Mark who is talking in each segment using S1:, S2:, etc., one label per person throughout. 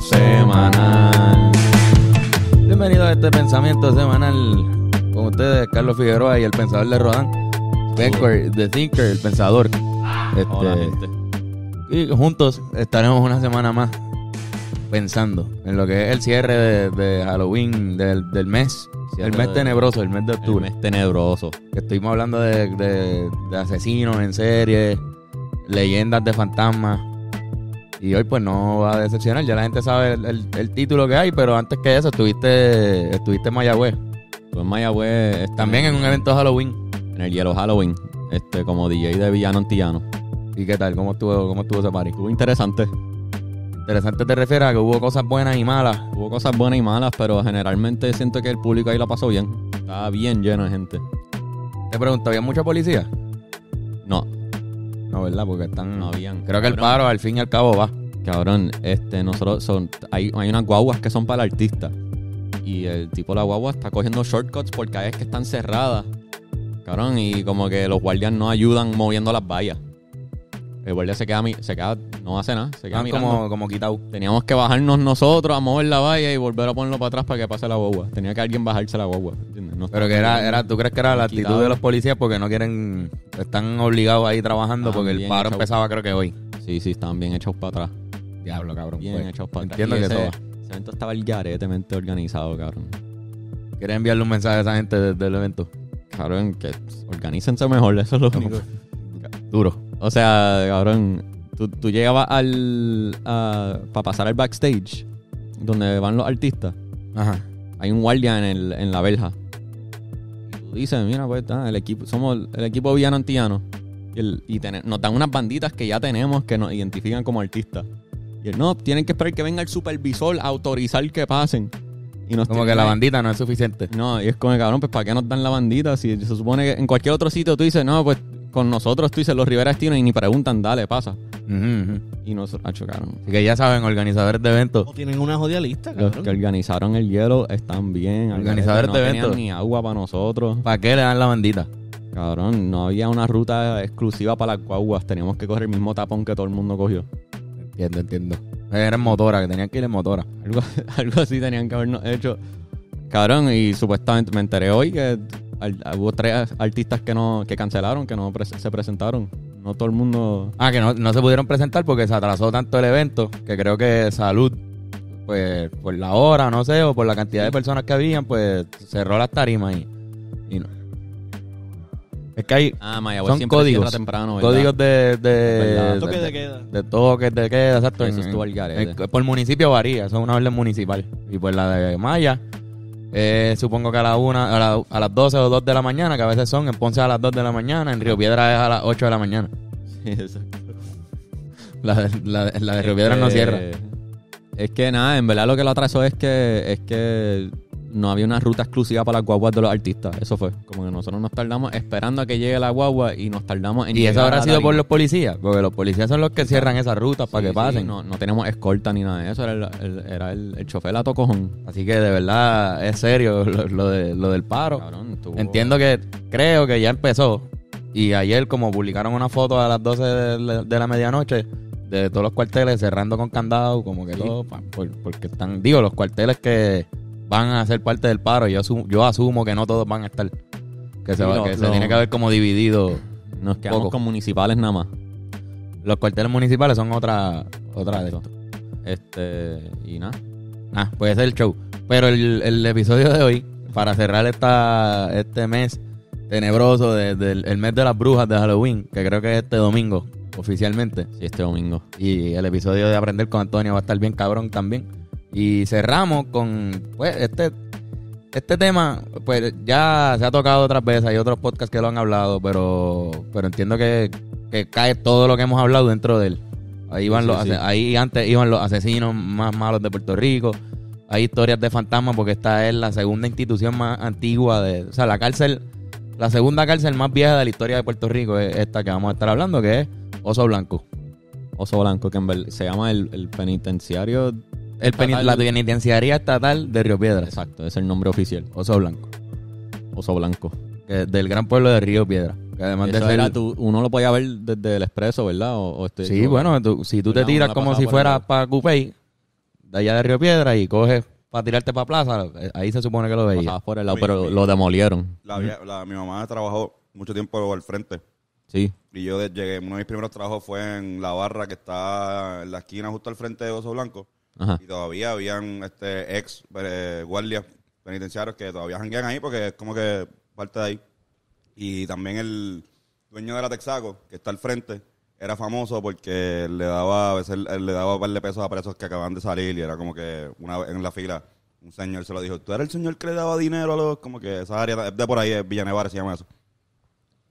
S1: semanal. Bienvenidos a este pensamiento semanal. Con ustedes, Carlos Figueroa y el pensador de Rodán. The Thinker, el pensador. Este, y juntos estaremos una semana más pensando en lo que es el cierre de, Halloween del, mes. el mes tenebroso, el mes de octubre. tenebroso. Estuvimos hablando de, de asesinos en serie, leyendas de fantasmas y hoy pues no va a decepcionar, ya la gente sabe el, título que hay, pero antes que eso estuviste, estuviste en Mayagüez. Estuve en Mayagüez. Este, También en un evento de Halloween. En el Hielo Halloween, este, como DJ de Villano Antillano. ¿Y qué tal? ¿Cómo estuvo, cómo estuvo ese party? Estuvo interesante. Interesante te refieres a que hubo cosas buenas y malas. Hubo cosas buenas y malas, pero generalmente siento que el público ahí la pasó bien. Estaba bien lleno de gente. Te pregunto, ¿había mucha policía? No, no, ¿verdad? Porque están. No habían. Creo que el paro al fin y al cabo va. Cabrón, este, nosotros son. Hay, hay unas guaguas que son para el artista. Y el tipo de la guagua está cogiendo shortcuts porque es que están cerradas. Cabrón, y como que los guardias no ayudan moviendo las vallas. El guardia se queda, se queda no hace nada, se queda mirando. Como, como quitado. Teníamos que bajarnos nosotros a mover la valla y volver a ponerlo para atrás para que pase la guagua. Tenía que alguien bajarse la guagua. Pero que era, era, ¿tú crees que era la actitud de los policías porque no quieren, están obligados ahí trabajando porque el paro empezaba creo que hoy? Sí, sí, estaban bien hechos para atrás. Diablo, cabrón. Bien hechos pues. para atrás. Entiendo que todo. Ese evento estaba el organizado, cabrón. ¿Quieres enviarle un mensaje a esa gente desde el evento? Cabrón, que organícense mejor, eso es lo único. Duro. O sea, cabrón, tú, tú llegabas al. para pasar al backstage, donde van los artistas. Ajá. Hay un guardia en, en la verja. Y tú dices, mira, pues está, el equipo, somos el equipo villano antiano. Y, el, nos dan unas banditas que ya tenemos que nos identifican como artistas. Y él, no, tienen que esperar que venga el supervisor a autorizar que pasen. Y como que la bandita no es suficiente. No, y es como, cabrón, pues ¿para qué nos dan la bandita? Si se supone que en cualquier otro sitio tú dices, no, pues con nosotros, tú dices, los Rivera Estino y ni preguntan, dale, pasa. Y nos chocaron. que ya saben, organizadores de eventos. tienen una jodida lista, que organizaron el hielo están bien. Organizadores de eventos. ni agua para nosotros. ¿Para qué le dan la bandita? Cabrón, no había una ruta exclusiva para las cuaguas Teníamos que correr el mismo tapón que todo el mundo cogió. Entiendo, entiendo. Era motora, que tenían que ir en motora. Algo, algo así tenían que habernos hecho. Cabrón, y supuestamente me enteré hoy que hubo tres artistas que no cancelaron, que no se presentaron. No todo el mundo. Ah, que no, se pudieron presentar porque se atrasó tanto el evento que creo que salud, pues por la hora, no sé, o por la cantidad de personas que habían, pues cerró las tarimas y, y no. Es que hay ah, Maya, son códigos, temprano, códigos de de, de, queda. de toques de queda, exacto. Eso por municipio varía, eso es una orden municipal y por la de Maya eh, supongo que a, la una, a, las 12 o 2 de la mañana, que a veces son en Ponce a las 2 de la mañana, en Río Piedra es a las 8 de la mañana. Sí, exacto. La, la, la de Río Piedra no cierra. Es que nada, en verdad lo que lo atrasó es que, es que no había una ruta exclusiva para las guaguas de los artistas. Eso fue. Como que nosotros nos tardamos esperando a que llegue la guagua y nos tardamos en. Y eso habrá sido por los policías, porque los policías son los que cierran esas rutas para que pasen. no, tenemos escolta ni nada de eso. Era el, chofer la tocojón. Así que de verdad es serio lo, de- lo del paro. Entiendo que creo que ya empezó. Y ayer, como publicaron una foto a las 12 de la, medianoche de todos los cuarteles cerrando con candado, como que todo, porque están, digo, los cuarteles que van a ser parte del paro. Yo asumo, yo asumo que no todos van a estar. Que se, va, que se tiene que haber como dividido. Nos quedamos con municipales nada más. Los cuarteles municipales son otra, otra de esto. Este, y nada. Ah, pues ese es el show. Pero el, el, episodio de hoy, para cerrar esta, este mes tenebroso del mes de las brujas de Halloween, que creo que es este domingo, oficialmente. Sí, este domingo. Y el episodio de Aprender con Antonio va a estar bien cabrón también. Y cerramos con pues, este, este tema, pues ya se ha tocado otras veces, hay otros podcasts que lo han hablado, pero, pero entiendo que, cae todo lo que hemos hablado dentro de él. Ahí, van los, ahí antes iban los asesinos más malos de Puerto Rico. Hay historias de fantasmas porque esta es la segunda institución más antigua de... O sea, la cárcel, la segunda cárcel más vieja de la historia de Puerto Rico es esta que vamos a estar hablando, que es Oso Blanco. Oso Blanco, que se llama el penitenciario la penitenciaría estatal de Río Piedra. Exacto, es el nombre oficial. Oso Blanco. Oso Blanco. del gran pueblo de Río Piedra. Que además de uno lo podía ver desde el expreso, ¿verdad? O, este, sí, bueno, si tú te tiras como si fuera para Cupey, de allá de Río Piedra, y coges para tirarte para plaza, eh, ahí se supone que lo veías por el lado, pero lo demolieron.
S2: mi mamá trabajó mucho tiempo al frente. Sí. Y yo llegué, uno de mis primeros trabajos fue en la barra que está en la esquina justo al frente de Oso Blanco. Y todavía habían este, ex eh, guardias penitenciarios que todavía janguean ahí porque es como que parte de ahí. Y también el dueño de la Texaco, que está al frente, era famoso porque le daba a veces le daba un par de pesos a presos que acababan de salir y era como que una en la fila un señor se lo dijo, tú eres el señor que le daba dinero a los como que esa área de por ahí es Villanueva se llama eso.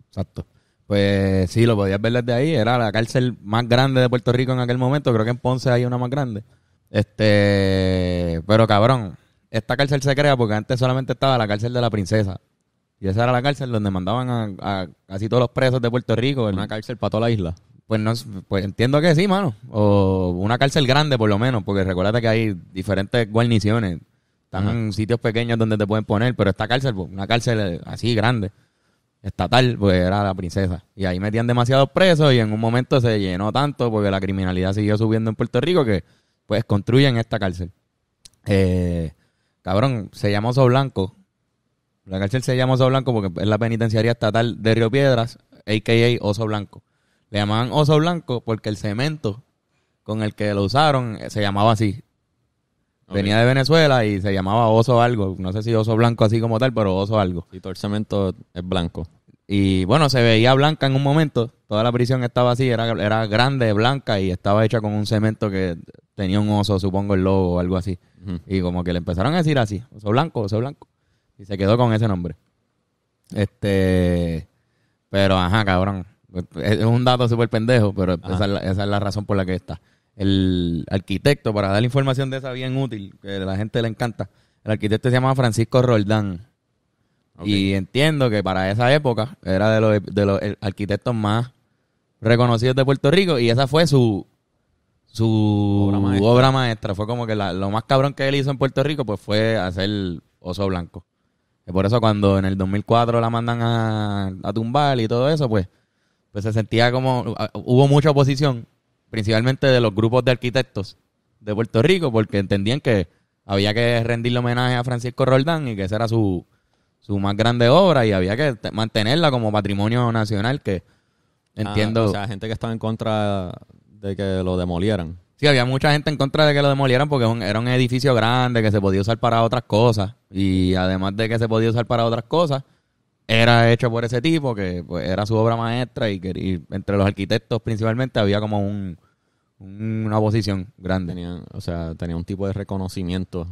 S1: Exacto. Pues sí, lo podías ver desde ahí, era la cárcel más grande de Puerto Rico en aquel momento, creo que en Ponce hay una más grande. Este, pero cabrón, esta cárcel se crea porque antes solamente estaba la cárcel de la princesa. Y esa era la cárcel donde mandaban a, casi todos los presos de Puerto Rico. en Una cárcel para toda la isla. Pues no, pues entiendo que sí, mano. O una cárcel grande por lo menos, porque recuérdate que hay diferentes guarniciones. Están en sitios pequeños donde te pueden poner, pero esta cárcel, pues, una cárcel eh, así grande, estatal, pues era la princesa. Y ahí metían demasiados presos y en un momento se llenó tanto porque la criminalidad siguió subiendo en Puerto Rico que pues construyen esta cárcel. Eh, cabrón, se llama Oso Blanco. La cárcel se llama Oso Blanco porque es la penitenciaria estatal de Río Piedras, a.k.a. Oso Blanco. Le llamaban Oso Blanco porque el cemento con el que lo usaron se llamaba así. Venía de Venezuela y se llamaba Oso algo. No sé si Oso Blanco así como tal, pero Oso algo. Y todo el cemento es blanco. Y bueno, se veía blanca en un momento. Toda la prisión estaba así, era, era grande, blanca y estaba hecha con un cemento que tenía un oso, supongo el lobo o algo así. Y como que le empezaron a decir así, oso blanco, oso blanco. Y se quedó con ese nombre. Este, pero ajá, cabrón. Es un dato súper pendejo, pero esa es, la, razón por la que está. El arquitecto, para dar información de esa bien útil, que a la gente le encanta, el arquitecto se llama Francisco Roldán. Y entiendo que para esa época era de los, de los arquitectos más reconocidos de Puerto Rico y esa fue su, su obra maestra. Fue como que la, lo más cabrón que él hizo en Puerto Rico pues fue hacer Oso Blanco. Y por eso cuando en el 2004 la mandan a, tumbar y todo eso, pues, pues se sentía como... Ah, hubo mucha oposición, principalmente de los grupos de arquitectos de Puerto Rico, porque entendían que había que rendirle homenaje a Francisco Roldán y que esa era su, más grande obra y había que mantenerla como patrimonio nacional que ah,
S2: entiendo... o sea,
S1: gente que estaba en contra de que lo demolieran. Sí, había mucha gente en contra de que lo demolieran porque era un edificio grande que se podía usar para otras cosas. Y además de que se podía usar para otras cosas, era hecho por ese tipo, que pues, era su obra maestra y, que, entre los arquitectos principalmente había como un, una posición grande. o sea, tenía un tipo de reconocimiento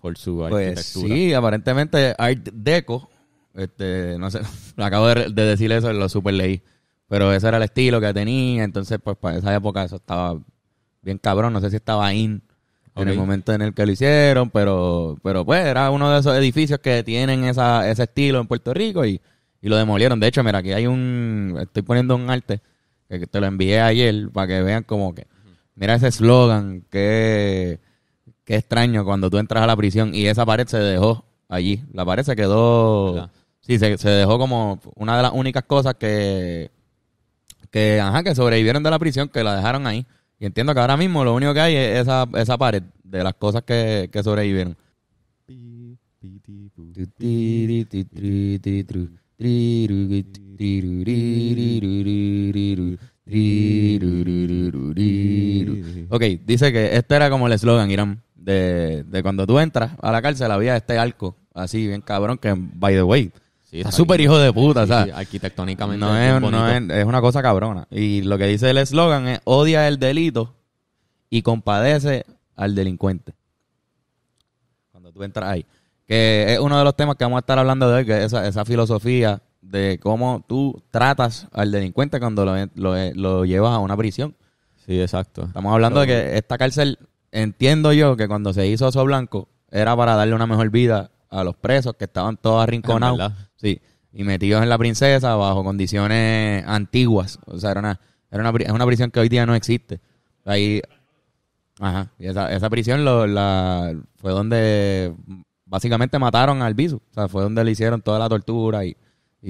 S1: por su pues, arquitectura. Pues sí, aparentemente Art Deco, este, no sé, acabo de, decirle decir eso, lo super leí. Pero ese era el estilo que tenía. Entonces, pues para esa época eso estaba bien cabrón. No sé si estaba in en el momento en el que lo hicieron, pero, pero pues era uno de esos edificios que tienen esa, ese estilo en Puerto Rico y, y lo demolieron. De hecho, mira, aquí hay un. Estoy poniendo un arte que te lo envié ayer para que vean como que. Mira ese eslogan, que qué extraño cuando tú entras a la prisión y esa pared se dejó allí. La pared se quedó. Sí, se, dejó como una de las únicas cosas que, que, ajá, que sobrevivieron de la prisión, que la dejaron ahí. Y entiendo que ahora mismo lo único que hay es esa, esa pared de las cosas que, sobrevivieron. Ok, dice que este era como el eslogan, Irán, de, de cuando tú entras a la cárcel había este arco, así bien cabrón, que by the way, está súper hijo de puta, ¿sabes? arquitectónicamente. No, es, una cosa cabrona. Y lo que dice el eslogan es: odia el delito y compadece al delincuente. Cuando tú entras ahí. Que es uno de los temas que vamos a estar hablando de hoy, que esa, esa filosofía de cómo tú tratas al delincuente cuando lo, lo, llevas a una prisión. Sí, exacto. Estamos hablando de que esta cárcel, entiendo yo que cuando se hizo Oso Blanco, era para darle una mejor vida a los presos que estaban todos arrinconados Sí, y metidos en la princesa bajo condiciones antiguas. O sea, era una, era una, prisión que hoy día no existe. Ahí, ajá, y esa, esa prisión la, fue donde básicamente mataron al viso O sea, fue donde le hicieron toda la tortura y,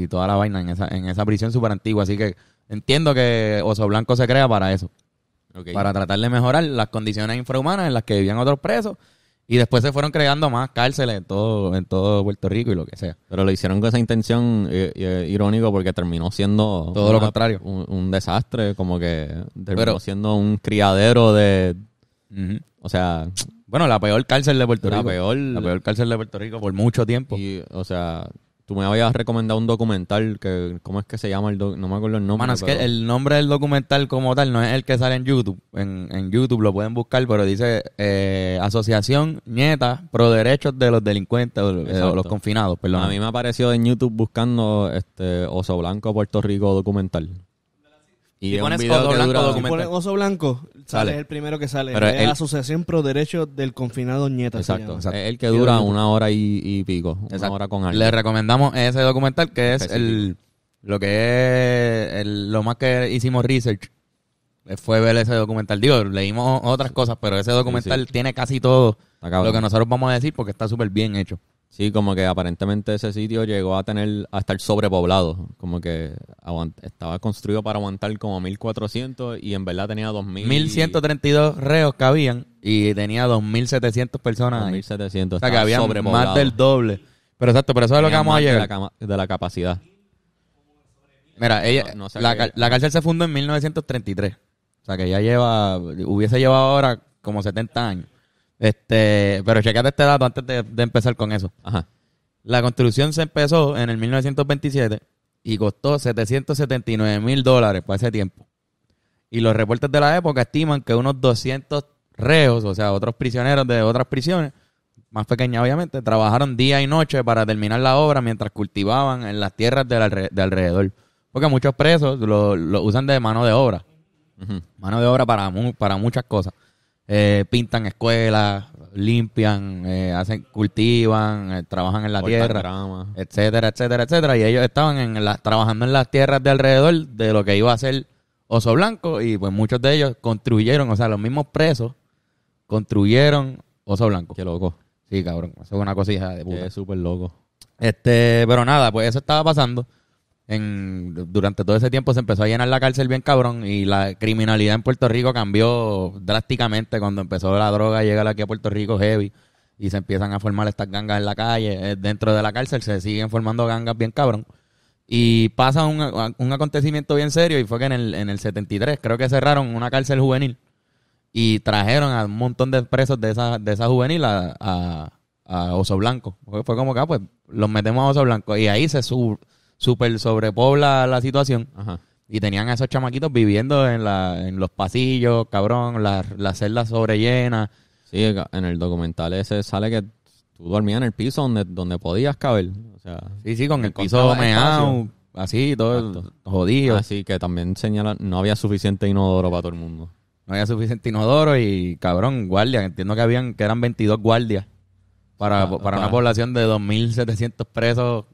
S1: toda la vaina en esa, en esa prisión súper antigua. Así que entiendo que Oso Blanco se crea para eso. Para tratar de mejorar las condiciones infrahumanas en las que vivían otros presos y después se fueron creando más cárceles en todo, en todo Puerto Rico y lo que sea. Pero lo hicieron con esa intención eh, eh, irónico porque terminó siendo... Todo lo contrario. Un, desastre, como que terminó Pero, siendo un criadero de... O sea... Bueno, la peor cárcel de Puerto la Rico. Peor, la peor cárcel de Puerto Rico por mucho tiempo. Y, o sea, Tú me habías recomendado un documental que, ¿cómo es que se llama el No me acuerdo el nombre. Bueno, es que el nombre del documental como tal no es el que sale en YouTube. En, YouTube lo pueden buscar, pero dice eh, Asociación Nieta Pro Derechos de los Delincuentes, o eh, los confinados, perdón. A mí me apareció en YouTube buscando este Oso Blanco Puerto Rico documental. Y, pones un Oso Blanco, documental.
S3: Oso Blanco, sale. Es el primero que sale. es la Asociación Pro derecho del Confinado Nieta. Exacto. Es el que dura
S1: una hora y, pico. Una hora con alguien Le recomendamos ese documental que es el lo que es lo más que hicimos research eh, fue ver ese documental. Digo, leímos otras cosas, pero ese documental tiene casi todo lo que nosotros vamos a decir porque está súper bien hecho. Sí, como que aparentemente ese sitio llegó a tener, a estar sobrepoblado. Como que estaba construido para aguantar como 1400 y en verdad tenía 2000. 1132 reos que habían y tenía 2700 personas. 2700. personas O sea que había más del doble. Pero exacto, pero eso es lo que vamos a llegar. De la, capacidad. Mira, la, la, cárcel se fundó en 1933. O sea que ya lleva, hubiese llevado ahora como 70 años. Este, pero checate este dato antes de, empezar con eso. La construcción se empezó en el 1927 y costó 779 mil dólares para ese tiempo. Y los reportes de la época estiman que unos 200 reos, o sea, otros prisioneros de otras prisiones, más pequeñas obviamente, trabajaron día y noche para terminar la obra mientras cultivaban en las tierras de, alrededor. Porque muchos presos lo, usan de mano de obra. Mano de obra para, para muchas cosas. Eh, pintan escuelas, limpian, eh, hacen, cultivan, eh, trabajan en la tierra, etcétera, etcétera, etcétera. Y ellos estaban en la, trabajando en las tierras de alrededor de lo que iba a ser Oso Blanco y pues muchos de ellos construyeron, o sea, los mismos presos construyeron Oso Blanco. Qué loco. Sí, cabrón, eso es una cosija, de puta. súper loco. Este, pero nada, pues eso estaba pasando durante todo ese tiempo se empezó a llenar la cárcel bien cabrón y la criminalidad en Puerto Rico cambió drásticamente cuando empezó la droga a llegar aquí a Puerto Rico heavy y se empiezan a formar estas gangas en la calle. Eh, dentro de la cárcel se siguen formando gangas bien cabrón. Y pasa un, acontecimiento bien serio y fue que en el, en 73 creo que cerraron una cárcel juvenil y trajeron a un montón de presos de esa, de esa juvenil a, a, Oso Blanco. Fue como que, ah, pues los metemos a Oso Blanco y ahí se sub súper sobrepobla la situación. Y tenían a esos chamaquitos viviendo en, la, en los pasillos, cabrón, las la celdas sobrellenas. Sí, en el documental ese sale que tú dormías en el piso donde, donde podías caber. O sea, sí, sí, con el piso meado, así, todo jodido. Así que también señalan, no había suficiente inodoro para todo el mundo. No había suficiente inodoro y, cabrón, guardias. Entiendo que habían que eran 22 guardias para, ah, para, para, ah, una ah. población de 2.700 presos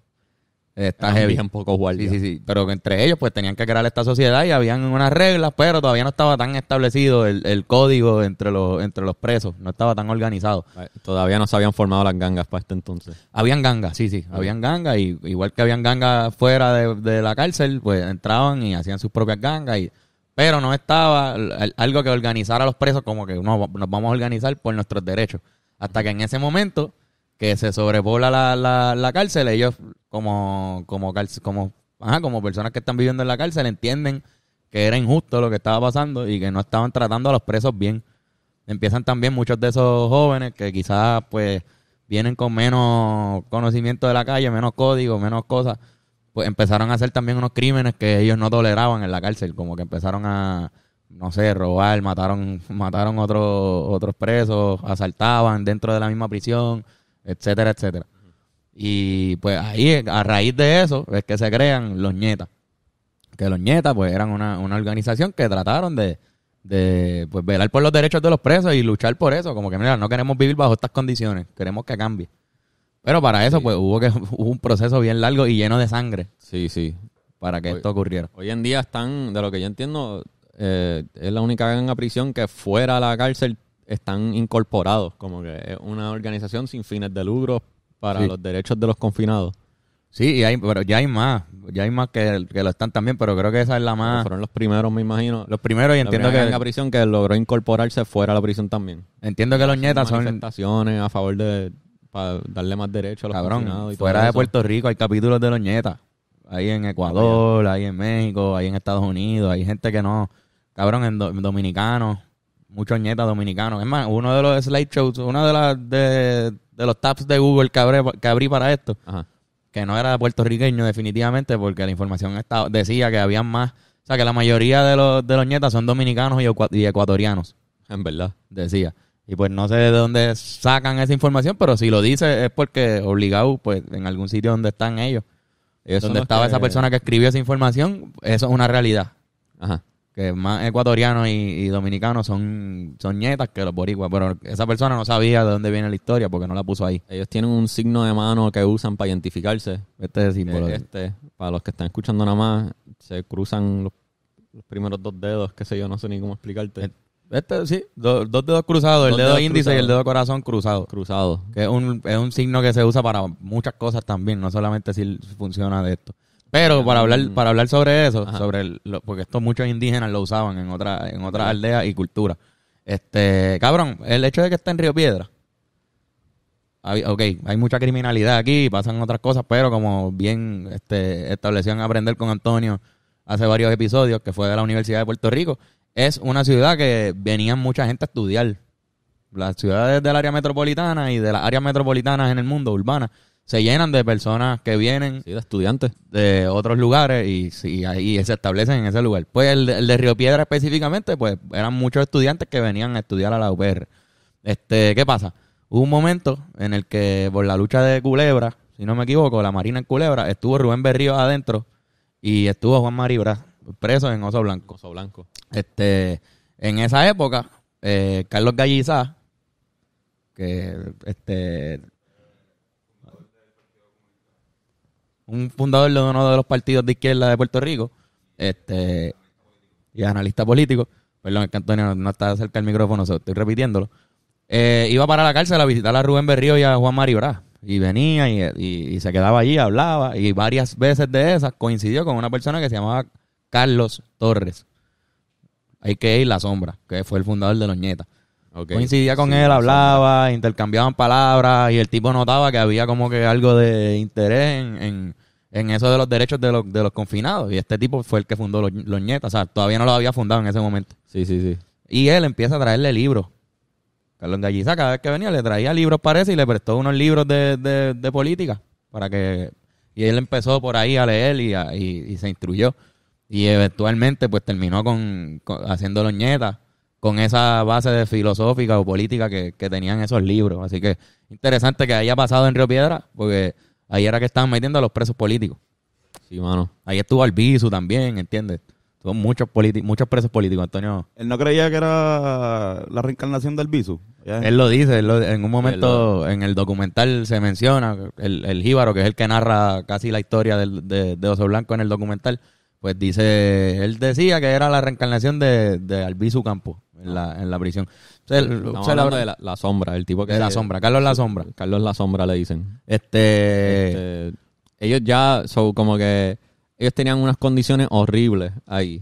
S1: eh, está bien poco guardias. Sí, sí, sí. Pero entre ellos, pues tenían que crear esta sociedad y habían unas reglas, pero todavía no estaba tan establecido el, código entre los, entre los presos. No estaba tan organizado. Todavía no se habían formado las gangas para este entonces. Habían gangas, sí, sí. Habían gangas y igual que habían gangas fuera de, la cárcel, pues entraban y hacían sus propias gangas. Y, pero no estaba algo que organizara a los presos como que no, nos vamos a organizar por nuestros derechos. Hasta que en ese momento que se sobrepobla la, la, la cárcel, ellos como, como, como, como personas que están viviendo en la cárcel entienden que era injusto lo que estaba pasando y que no estaban tratando a los presos bien. Empiezan también muchos de esos jóvenes que quizás pues vienen con menos conocimiento de la calle, menos código, menos cosas, pues empezaron a hacer también unos crímenes que ellos no toleraban en la cárcel, como que empezaron a, no sé, robar, mataron, mataron otros, otros presos, asaltaban dentro de la misma prisión etcétera, etcétera. Y pues ahí, a raíz de eso, es que se crean los ñetas. Que los ñetas, pues, eran una, una organización que trataron de, de pues, velar por los derechos de los presos y luchar por eso. Como que, mira, no queremos vivir bajo estas condiciones, queremos que cambie. Pero para eso, pues, hubo, que, hubo un proceso bien largo y lleno de sangre. Sí, sí. Para que esto ocurriera. Hoy en día están, de lo que yo entiendo, eh, es la única gran prisión que fuera la cárcel están incorporados, como que es una organización sin fines de lucro para los derechos de los confinados. Sí, y hay, pero ya hay más, ya hay más que, que, lo están también, pero creo que esa es la más... fueron los primeros, me imagino. Los primeros, y entiendo que... la prisión que logró incorporarse fuera de la prisión también. Entiendo que los nietas son... Manifestaciones a favor de... para darle más derechos a los Cabrón, confinados fuera de Puerto Rico hay capítulos de los ñetas. Ahí en Ecuador, ahí en México, ahí en Estados Unidos, hay gente que no... Cabrón, en, Dominicano... en muchos nietas dominicanos. Es más, uno de los slideshows, uno de, las de, los tabs de Google que, abrí para esto, que no era puertorriqueño definitivamente, porque la información estaba, decía que había más, o sea, que la mayoría de los, de nietas son dominicanos y, ecuatorianos. En verdad. Decía. Y pues no sé de dónde sacan esa información, pero si lo dice es porque obligado, pues en algún sitio donde están ellos, donde estaba esa persona que escribió esa información, eso es una realidad. Ajá que más ecuatorianos y, dominicanos son, son nietas que los boricuas, pero esa persona no sabía de dónde viene la historia porque no la puso ahí. Ellos tienen un signo de mano que usan para identificarse. Este es el símbolo. Eh, este, para los que están escuchando nada más, se cruzan los, primeros dos dedos, qué sé yo, no sé ni cómo explicarte. Eh, este, sí, dos dedos cruzados, el dedo índice y el dedo corazón cruzado. Cruzado. Que es un, es un signo que se usa para muchas cosas también, no solamente si funciona de esto. Pero para hablar, para hablar sobre eso, sobre porque estos muchos indígenas lo usaban en otra, en otras aldeas y culturas. Este, cabrón, el hecho de que está en Río Piedra. ok, hay mucha criminalidad aquí, pasan otras cosas, pero como bien este, establecían aprender con Antonio hace varios episodios, que fue de la Universidad de Puerto Rico, es una ciudad que venía mucha gente a estudiar. Las ciudades del área metropolitana y de las áreas metropolitanas en el mundo, urbana se llenan de personas que vienen. Sí, de estudiantes. De otros lugares y, ahí se establecen en ese lugar. Pues el, de Río Piedra específicamente, pues eran muchos estudiantes que venían a estudiar a la UPR. Este, ¿Qué pasa? Hubo un momento en el que por la lucha de Culebra, si no me equivoco, la Marina en Culebra, estuvo Rubén Berrío adentro y estuvo Juan Maribra preso en Oso Blanco. Oso Blanco. Este, en esa época, eh, Carlos Gallizá, que este, un fundador de uno de los partidos de izquierda de Puerto Rico, este, y analista político. Perdón, es que Antonio no, está cerca del micrófono, estoy repitiéndolo. Eh, iba para la cárcel a visitar a Rubén Berrío y a Juan Mario Brás, Y venía y, se quedaba allí, hablaba. Y varias veces de esas coincidió con una persona que se llamaba Carlos Torres. Hay que ir la sombra, que fue el fundador de Loñeta. Coincidía con él, hablaba, intercambiaban palabras y el tipo notaba que había como que algo de interés en, en eso de los derechos de los, de los confinados. Y este tipo fue el que fundó los, O sea, todavía no lo había fundado en ese momento. Sí, sí, sí. Y él empieza a traerle libros. Carlos Galliza, cada vez que venía, le traía libros, parece, y le prestó unos libros de, política para que. Y él empezó por ahí a leer y, y, se instruyó. Y eventualmente, pues terminó con, haciendo los nietas con esa base de filosófica o política que, que tenían esos libros. Así que interesante que haya pasado en Río Piedra, porque Ahí era que estaban metiendo a los presos políticos. Sí, mano. Ahí estuvo Albizu también, ¿entiendes? Son muchos, muchos presos políticos, Antonio.
S2: Él no creía que era la reencarnación del Bisu. Él lo
S1: dice, en un momento en el documental se menciona, el, el jíbaro, que es el que narra casi la historia de, de, Oso Blanco en el documental, pues dice, él decía que era la reencarnación de, de Albizu Campo en la, en la prisión. O sea, de la, sombra, el tipo que... De la sombra, Carlos La Sombra. Carlos La Sombra le dicen. Este... este ellos ya, son como que, ellos tenían unas condiciones horribles ahí.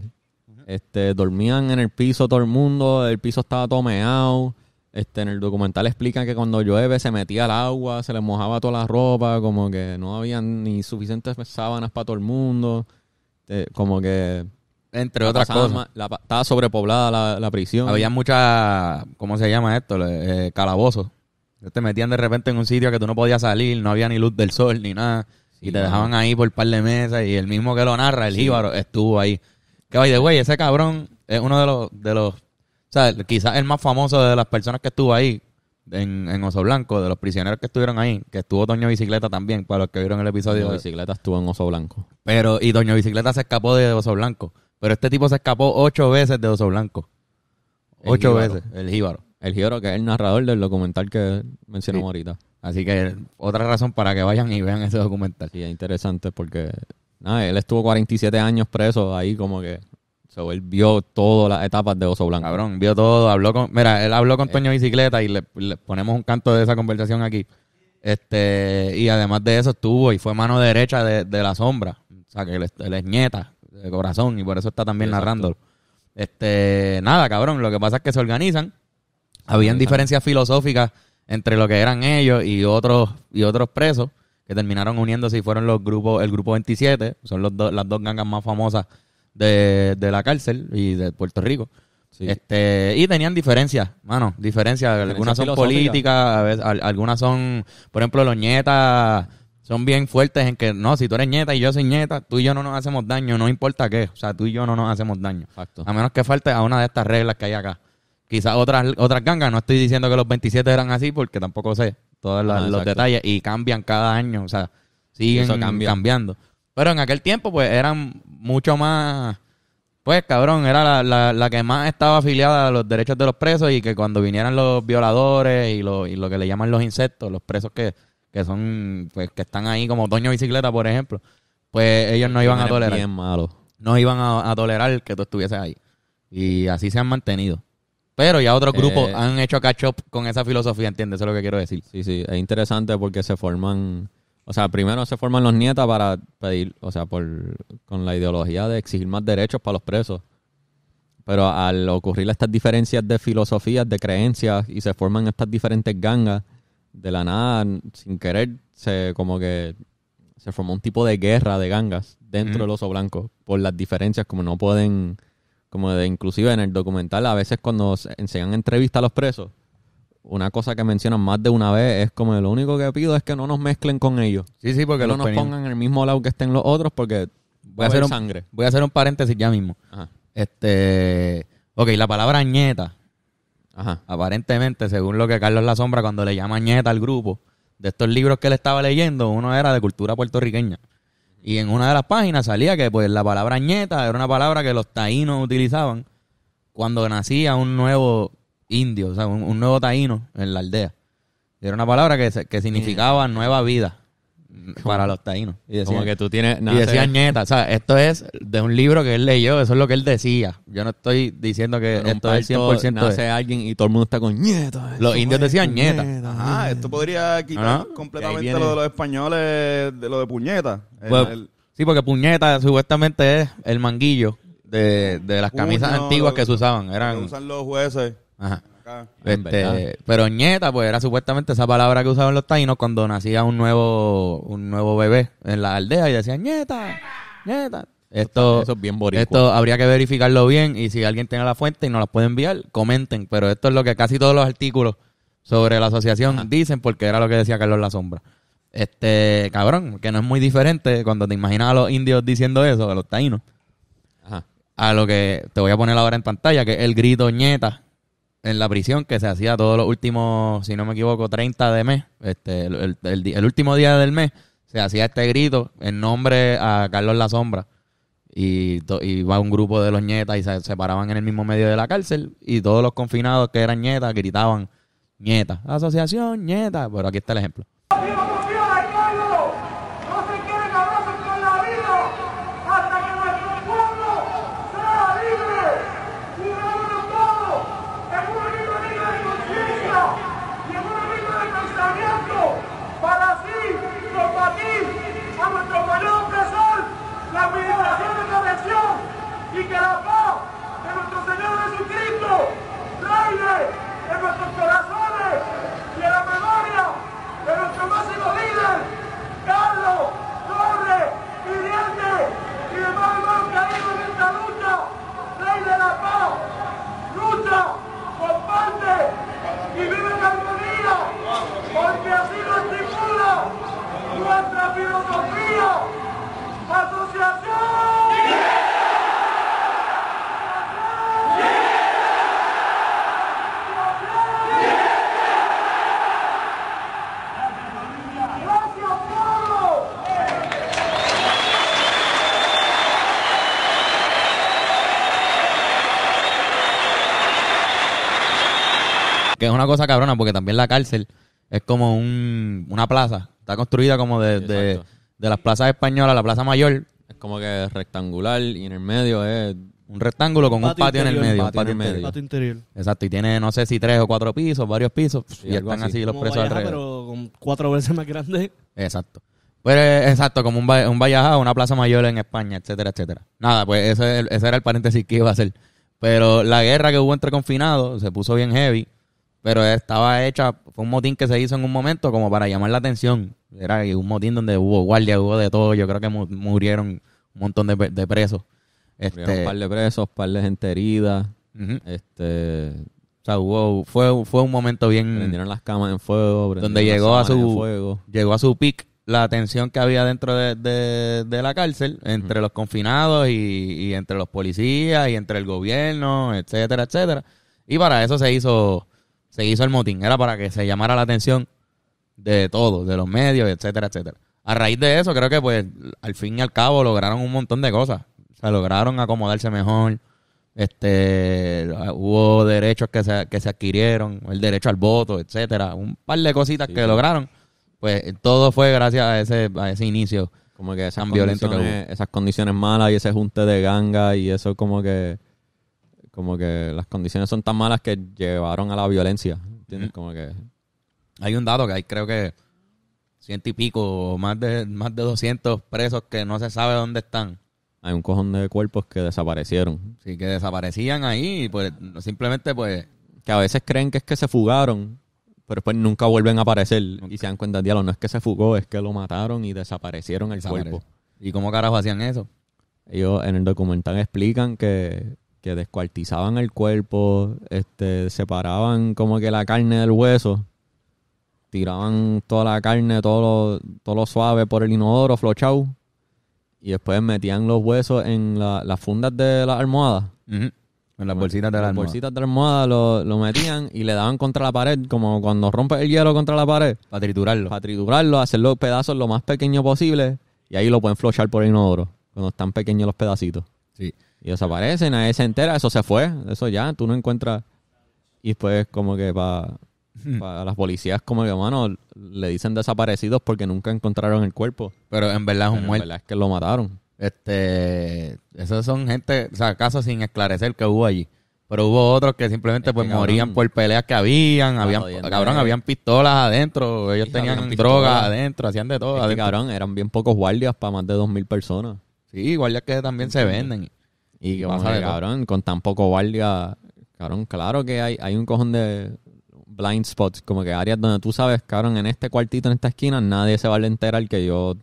S1: Este, dormían en el piso todo el mundo, el piso estaba tomeado. Este, en el documental explican que cuando llueve se metía al agua, se les mojaba toda la ropa, como que no había ni suficientes sábanas para todo el mundo. Este, como que entre otras cosas. estaba sobrepoblada la, prisión. Había muchas, ¿cómo se llama esto? Eh, calabozos. Te metían de repente en un sitio que tú no podías salir, no había ni luz del sol ni nada. y te dejaban ahí por un par de meses. Y el mismo que lo narra, el estuvo ahí. Que vaya, güey, ese cabrón es uno de los, de los, o quizás el más famoso de las personas que estuvo ahí en, en Oso Blanco, de los prisioneros que estuvieron ahí, que estuvo Doña Bicicleta también, para los que vieron el episodio. Bicicleta estuvo en Oso Blanco. Pero, y Doña Bicicleta se escapó de Oso Blanco. Pero este tipo se escapó ocho veces de Oso Blanco. ocho veces, el jíbaro. El jíbaro que es el narrador del documental que mencionamos ahorita. Así que otra razón para que vayan y vean ese documental. Sí, es interesante porque nada, él estuvo 47 años preso ahí como que So, él vio todas las etapas de Oso Blanco. Cabrón, vio todo, habló con... Mira, él habló con eh. Toño Bicicleta y le, ponemos un canto de esa conversación aquí. Este, y además de eso estuvo y fue mano derecha de, la sombra. O sea, que él, es nieta de corazón y por eso está también narrando. Este, nada, cabrón, lo que pasa es que se organizan.
S2: Habían diferencias
S1: filosóficas entre lo que eran ellos y otros y otros presos que terminaron uniéndose y fueron los grupos el grupo 27, son las dos gangas más famosas de, la cárcel y de Puerto Rico. Este, y tenían diferencias, mano, diferencias. algunas son políticas, algunas son, por ejemplo, los nietas son bien fuertes en que no, si tú eres nieta y yo soy nieta, tú y yo no nos hacemos daño, no importa qué. O sea, tú y yo no nos hacemos daño. A menos que falte a una de estas reglas que hay acá. Quizás otras, otras gangas, no estoy diciendo que los 27 eran así porque tampoco sé todos los detalles y cambian cada año, o sea, siguen cambiando. Pero en aquel tiempo, pues eran mucho más. Pues cabrón, era la, que más estaba afiliada a los derechos de los presos y que cuando vinieran los violadores y lo, y lo que le llaman los insectos, los presos que, son, pues que están ahí como Toño Bicicleta, por ejemplo, pues ellos no iban a tolerar. malo. No iban a, tolerar que tú estuvieses ahí. Y así se han mantenido. Pero ya otros grupos eh. han hecho catch up con esa filosofía, ¿entiendes? Eso es lo que quiero decir. Sí, sí, es interesante porque se forman o sea, primero se forman los nietas para pedir, o sea, con la ideología de exigir más derechos para los presos. Pero al ocurrir estas diferencias de filosofías, de creencias, y se forman estas diferentes gangas, de la nada, sin querer, se como que se formó un tipo de guerra de gangas dentro del oso blanco por las diferencias, como no pueden, como de inclusive en el documental, a veces cuando se enseñan entrevistas a los presos, una cosa que mencionan más de una vez es como lo único que pido es que no nos mezclen con ellos. Sí, sí, porque no nos pongan en el mismo lado que estén los otros porque voy a, hacer un, sangre. Voy a hacer un paréntesis ya mismo. Este, ok, la palabra ñeta. Ajá. Aparentemente, según lo que Carlos La Sombra cuando le llama ñeta al grupo, de estos libros que él estaba leyendo, uno era de cultura puertorriqueña. Y en una de las páginas salía que pues la palabra ñeta era una palabra que los taínos utilizaban cuando nacía un nuevo indio, o sea, un, nuevo taíno en la aldea. era una palabra que, significaba nueva vida para los taínos. Y decía, Como que tú tienes... y decía o sea, esto es de un libro que él leyó, eso es lo que él decía. Yo no estoy diciendo que esto es 100% de- alguien y todo el mundo está con nieta. Los indios decían nieta. Ajá,
S2: ah, esto podría quitar completamente lo de los españoles, de lo de puñeta. Pues,
S1: sí, porque puñeta supuestamente es el manguillo de, las camisas antiguas que se usaban. Eran,
S2: usan los jueces. Ajá. Este,
S1: pero ñeta, pues era supuestamente esa palabra que usaban los taínos cuando nacía un nuevo, un nuevo bebé en la aldea y decían ñeta, ñeta. Esto, Eso es bien esto habría que verificarlo bien y si alguien tiene la fuente y nos la puede enviar, comenten. Pero esto es lo que casi todos los artículos sobre la asociación dicen porque era lo que decía Carlos La Sombra. Este, cabrón, que no es muy diferente cuando te imaginas a los indios diciendo eso, a los taínos, a lo que te voy a poner ahora en pantalla, que el grito ñeta en la prisión que se hacía todos los últimos, si no me equivoco, 30 de mes, este, el, último día del mes, se hacía este grito en nombre a Carlos La Sombra. Y, iba un grupo de los nietas y se, separaban en el mismo medio de la cárcel y todos los confinados que eran nietas gritaban, nieta, asociación, nieta, pero aquí está el ejemplo. que es una cosa cabrona, porque también la cárcel es como un, una plaza. Está construida como de, de, las plazas españolas, la plaza mayor. Es como que rectangular y en el medio es un rectángulo con un patio en el medio. un patio, interior. Exacto, y tiene no sé si tres o cuatro pisos, varios pisos, y están así, los presos alrededor.
S3: Pero con cuatro veces más grande.
S1: Exacto. Pues exacto, como un, un una plaza mayor en España, etcétera, etcétera. Nada, pues ese, ese era el paréntesis que iba a hacer. Pero la guerra que hubo entre confinados se puso bien heavy. Pero estaba hecha, fue un motín que se hizo en un momento como para llamar la atención. Era un motín donde hubo guardia, hubo de todo. Yo creo que murieron un montón de, presos. Este, un par de presos, un par de gente herida. Este, o sea, hubo, fue, fue un momento bien. Prendieron las camas en fuego. Donde llegó a su llegó a su pic la tensión que había dentro de, la cárcel entre los confinados y, y entre los policías y entre el gobierno, etcétera, etcétera. Y para eso se hizo se hizo el motín. Era para que se llamara la atención de todos, de los medios, etcétera, etcétera. A raíz de eso, creo que pues al fin y al cabo lograron un montón de cosas. O sea, lograron acomodarse mejor. Este, hubo derechos que se, que se adquirieron, el derecho al voto, etcétera. Un par de cositas que lograron. Pues todo fue gracias a ese, a ese inicio como que esas tan que Esas condiciones malas y ese junte de ganga y eso como que como que las condiciones son tan malas que llevaron a la violencia. ¿Entiendes? Como que. Hay un dato que hay, creo que ciento y pico, más de, más de 200 presos que no se sabe dónde están. Hay un cojón de cuerpos que desaparecieron. Sí, que desaparecían ahí, pues simplemente pues... Que a veces creen que es que se fugaron, pero pues nunca vuelven a aparecer. Y se dan cuenta, diálogo, no es que se fugó, es que lo mataron y desaparecieron el cuerpo. ¿Y cómo carajo hacían eso? Ellos en el documental explican que que descuartizaban el cuerpo, este, separaban como que la carne del hueso, tiraban toda la carne, todo lo, todo suave por el inodoro, flochado, y después metían los huesos en la, las fundas de las almohadas. En las bolsitas de las la las bolsitas de la almohada lo, lo, metían y le daban contra la pared, como cuando rompes el hielo contra la pared. Para triturarlo. Para triturarlo, hacer los pedazos lo más pequeño posible y ahí lo pueden flochar por el inodoro, cuando están pequeños los pedacitos. Sí. Y desaparecen, nadie se entera, eso se fue, eso ya, tú no encuentras. Y pues como que para hmm. las policías, como que, hermano, le dicen desaparecidos porque nunca encontraron el cuerpo. Pero en verdad es un muerto. En verdad es que lo mataron. Este, esos son gente, o sea, casos sin esclarecer que hubo allí. Pero hubo otros que simplemente pues morían por peleas que habían, habían cabrón, habían pistolas adentro, ellos tenían drogas adentro, hacían de todo. cabrón, eran bien pocos guardias para más de dos mil personas. Sí, guardias que también se venden. Y a ver cabrón, con tan poco guardia, cabrón, claro que hay, hay un cojón de blind spots, como que áreas donde tú sabes, cabrón, en este cuartito, en esta esquina, nadie se va a enterar que yo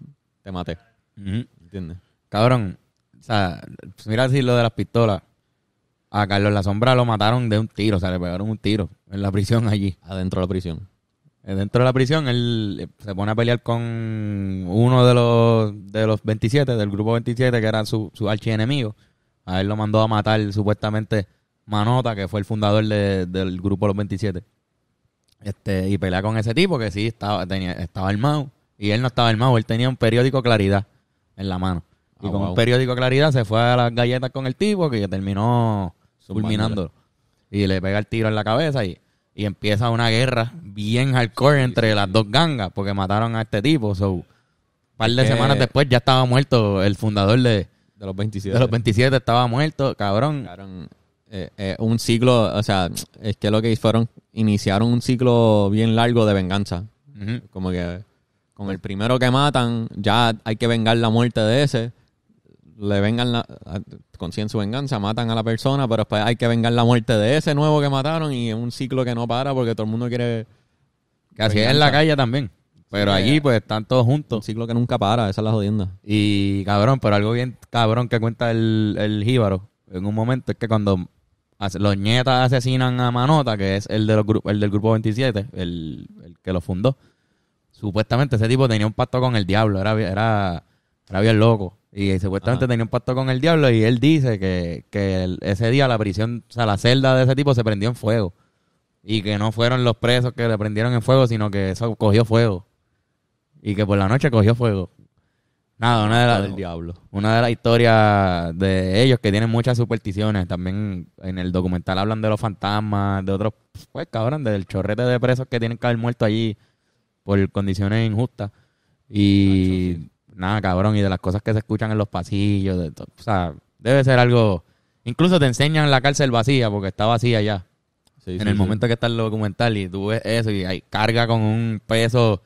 S1: te maté. ¿Entiendes? Cabrón, o sea, mira si lo de las pistolas. A Carlos La Sombra lo mataron de un tiro, o sea, le pegaron un tiro en la prisión allí. Adentro de la prisión. Eh, dentro de la prisión, él eh, se pone a pelear con uno de los, de los 27, del grupo 27, que era su, su archienemigo. A él lo mandó a matar supuestamente Manota, que fue el fundador del grupo Los 27. Este, y pelea con ese tipo que sí estaba, tenía, estaba armado. Y él no estaba armado, él tenía un periódico Claridad en la mano. Ah, y con un periódico Claridad se fue a las galletas con el tipo que terminó fulminándolo. Y le pega el tiro en la cabeza y, empieza una guerra bien hardcore entre las dos gangas porque mataron a este tipo. un par de semanas después ya estaba muerto el fundador de, de los 27. De los 27 estaba muerto, cabrón. Eh, eh, un ciclo, o sea, es que lo que hicieron, iniciaron un ciclo bien largo de venganza. Como que con el primero que matan, ya hay que vengar la muerte de ese. Le vengan la. Consiguen su venganza, matan a la persona, pero después hay que vengar la muerte de ese nuevo que mataron y es un ciclo que no para porque todo el mundo quiere. Que así es en la calle también. Pero allí, pues, están todos juntos. Un ciclo que nunca para, esa es la jodienda. Y cabrón, pero algo bien cabrón que cuenta el, el jíbaro en un momento es que cuando los nietas asesinan a Manota, que es el, de grupo el del grupo 27, el, el, que lo fundó. Supuestamente ese tipo tenía un pacto con el diablo, era, era, era bien loco. Y supuestamente tenía un pacto con el diablo y él dice que, que ese día la prisión, o sea, la celda de ese tipo se prendió en fuego. Y que no fueron los presos que le prendieron en fuego, sino que eso cogió fuego y que por la noche cogió fuego. Nada, una de las del diablo. Una de las historias de ellos que tienen muchas supersticiones. También en el documental hablan de los fantasmas, de otros, pues cabrón, del chorrete de presos que tienen que haber muerto allí por condiciones injustas. Y nada, cabrón, y de las cosas que se escuchan en los pasillos. o sea, debe ser algo. Incluso te enseñan la cárcel vacía porque está vacía ya. en el momento que está el documental y tú ves eso y hay carga con un peso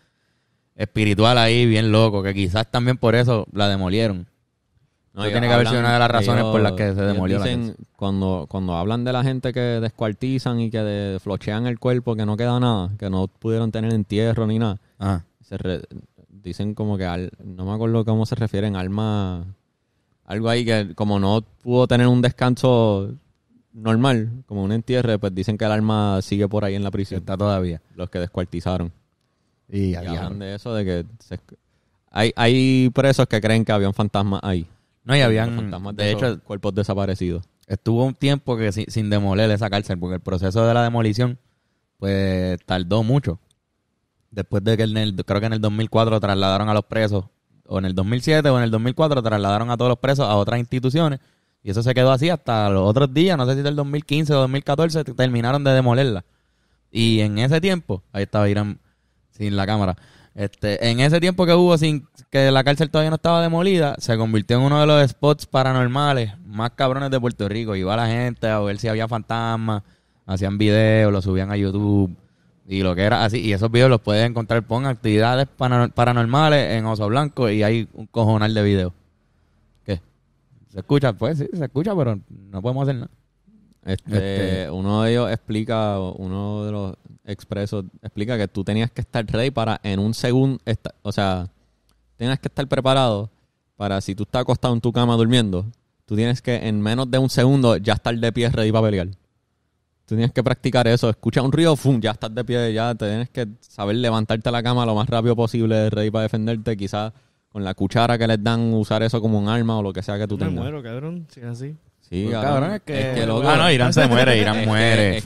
S1: espiritual ahí, bien loco, que quizás también por eso la demolieron. No, tiene que haber sido una de las razones por las que se demolió Cuando, cuando hablan de la gente que descuartizan y que flochean el cuerpo, que no queda nada, que no pudieron tener entierro ni nada, ah. dicen como que, al, no me acuerdo cómo se refieren, alma, algo ahí que como no pudo tener un descanso normal, como un entierre pues dicen que el alma sigue por ahí en la prisión. Está todavía. Los que descuartizaron. Y, hablan de eso de que hay, hay presos que creen que había un fantasma ahí. No, y habían fantasmas de, hecho cuerpos desaparecidos. Estuvo un tiempo que sin, demoler esa cárcel porque el proceso de la demolición pues tardó mucho. Después de que el, creo que en el 2004 trasladaron a los presos o en el 2007 o en el 2004 trasladaron a todos los presos a otras instituciones y eso se quedó así hasta los otros días, no sé si del 2015 o 2014 terminaron de demolerla. Y en ese tiempo, ahí estaba Irán sin la cámara. Este, en ese tiempo que hubo sin que la cárcel todavía no estaba demolida, se convirtió en uno de los spots paranormales más cabrones de Puerto Rico. Iba la gente a ver si había fantasmas, hacían videos, los subían a YouTube y lo que era así. Y esos videos los puedes encontrar, pon actividades paranormales en Oso Blanco y hay un cojonal de videos. ¿Qué? ¿Se escucha? Pues sí, se escucha, pero no podemos hacer nada. este, este Uno de ellos explica, uno de los, expreso, explica que tú tenías que estar ready para en un segundo, o sea, tenías que estar preparado para si tú estás acostado en tu cama durmiendo, tú tienes que en menos de un segundo ya estar de pie ready para pelear. Tú tienes que practicar eso, escucha un ruido, ¡fum! ya estás de pie, ya te tienes que saber levantarte a la cama lo más rápido posible, ready para defenderte, quizás con la cuchara que les dan, usar eso como un arma o lo que sea que tú tengas. Me muero, cabrón, si es así. Sí, cabrón, es que. ah, no, Irán se muere, Irán muere.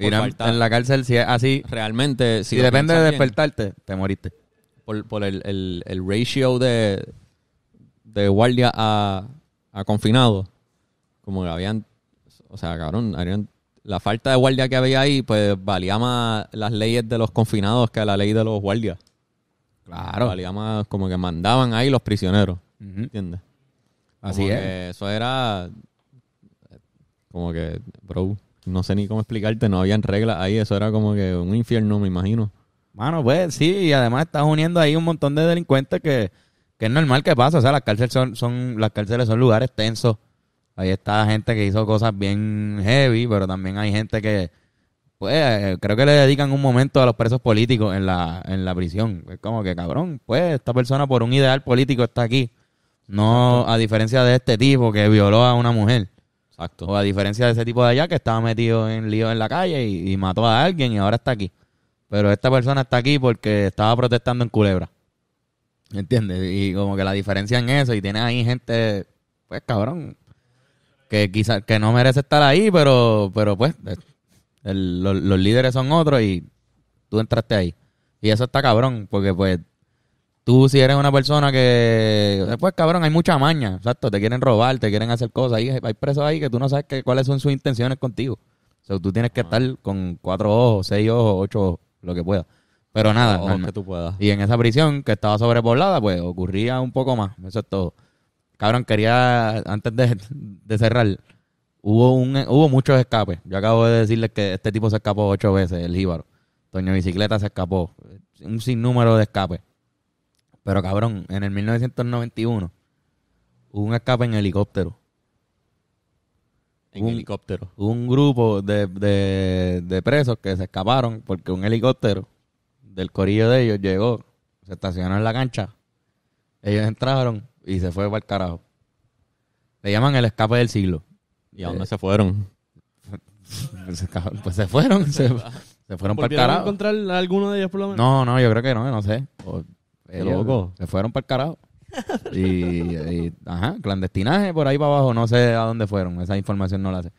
S1: Irán en la cárcel, si así. Realmente, si. depende de despertarte, te moriste. Por, el, ratio de, de guardia a, a confinado, como que habían. O sea, cabrón, la falta de guardia que había ahí, pues valía más las leyes de los confinados que la ley de los guardias. Claro. Valía más como que mandaban ahí los prisioneros. ¿Entiendes? Así es. eso era como que, bro, no sé ni cómo explicarte, no habían reglas ahí, eso era como que un infierno, me imagino. Bueno, pues sí, y además estás uniendo ahí un montón de delincuentes que, que es normal que pase. o sea, las cárceles son, son, las cárceles son lugares tensos. Ahí está gente que hizo cosas bien heavy, pero también hay gente que, pues, eh, creo que le dedican un momento a los presos políticos en la, en la prisión. Es como que, cabrón, pues, esta persona por un ideal político está aquí. No, a diferencia de este tipo que violó a una mujer. Exacto. O a diferencia de ese tipo de allá que estaba metido en lío en la calle y, mató a alguien y ahora está aquí. Pero esta persona está aquí porque estaba protestando en Culebra. ¿Entiendes? Y como que la diferencia en eso, y tienes ahí gente, pues cabrón, que quizás que no merece estar ahí, pero, pero pues los, los, líderes son otros y tú entraste ahí. Y eso está cabrón, porque pues Tú si eres una persona que, Después, eh, pues, cabrón, hay mucha maña, exacto, te quieren robar, te quieren hacer cosas, hay, presos ahí que tú no sabes cuáles son sus intenciones contigo. O sea, tú tienes que estar con cuatro ojos, seis ojos, ocho ojos, lo que pueda. Pero nada, Lo que tú puedas. y en esa prisión que estaba sobrepoblada, pues ocurría un poco más, eso es todo. Cabrón, quería, antes de, cerrar, hubo, un, hubo muchos escapes. Yo acabo de decirles que este tipo se escapó ocho veces, el jíbaro. Toño Bicicleta se escapó, un sinnúmero de escapes. Pero cabrón, en el 1991 hubo un escape en helicóptero. En un, helicóptero. Un grupo de, presos que se escaparon porque un helicóptero del corillo de ellos llegó, se estacionó en la cancha. Ellos entraron y se fue para el carajo. Le llaman el escape del siglo. ¿Y a dónde se fueron? Pues, se fueron. se, fueron para el carajo.
S3: encontrar a alguno de ellos por lo menos? No, no,
S1: yo creo que no, no sé loco. Se fueron para el carajo. y, ajá, clandestinaje por ahí para abajo, no sé a dónde fueron, esa información no la sé.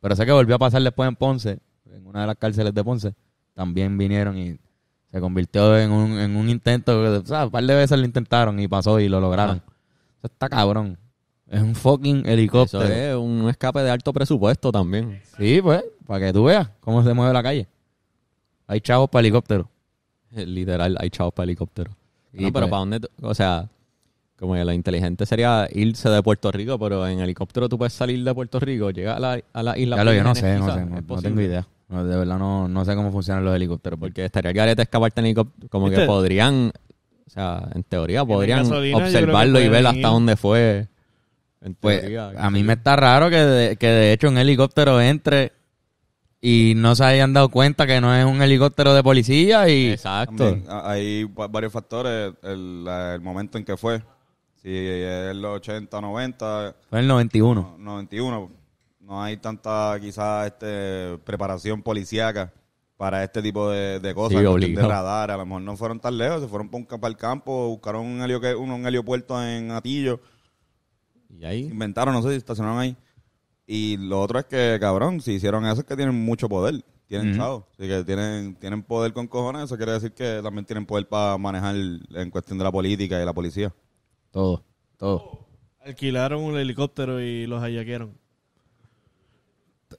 S1: Pero sé que volvió a pasar después en Ponce, en una de las cárceles de Ponce, también vinieron y se convirtió en un, intento, o sea, un par de veces lo intentaron y pasó y lo lograron. Eso está cabrón. Es un fucking helicóptero. es un escape de alto presupuesto también. Sí, pues, para que tú veas cómo se mueve la calle. Hay chavos para helicóptero. Literal, hay chavos para helicóptero. No, pero pues. ¿para dónde? O sea, como que lo inteligente sería irse de Puerto Rico, pero en helicóptero tú puedes salir de Puerto Rico, llegar a la, a la isla. Claro, yo no sé, no, tengo idea. de verdad no, sé cómo funcionan los helicópteros. Porque pues. estaría el garete escaparte en helicóptero. Como que podrían, o sea, en teoría podrían observarlo y ver hasta dónde fue. pues, a mí me está raro que que de hecho un helicóptero entre y no se hayan dado cuenta que no es un helicóptero de policía
S2: y exacto hay varios factores el, momento en que fue si es los 80 90
S1: fue el 91.
S2: 91 no hay tanta quizás este preparación policíaca para este tipo de, cosas de radar a lo mejor no fueron tan lejos se fueron por un campo- para el campo buscaron un, helio, un, heliopuerto en Atillo Y ahí, inventaron no sé si estacionaron ahí y lo otro es que, cabrón, si hicieron eso es que tienen mucho poder. Tienen uh Así que tienen, tienen poder con cojones. Eso quiere decir que también tienen poder para manejar en cuestión de la política y la policía. Todo, todo.
S3: Alquilaron un helicóptero y los hallaquearon.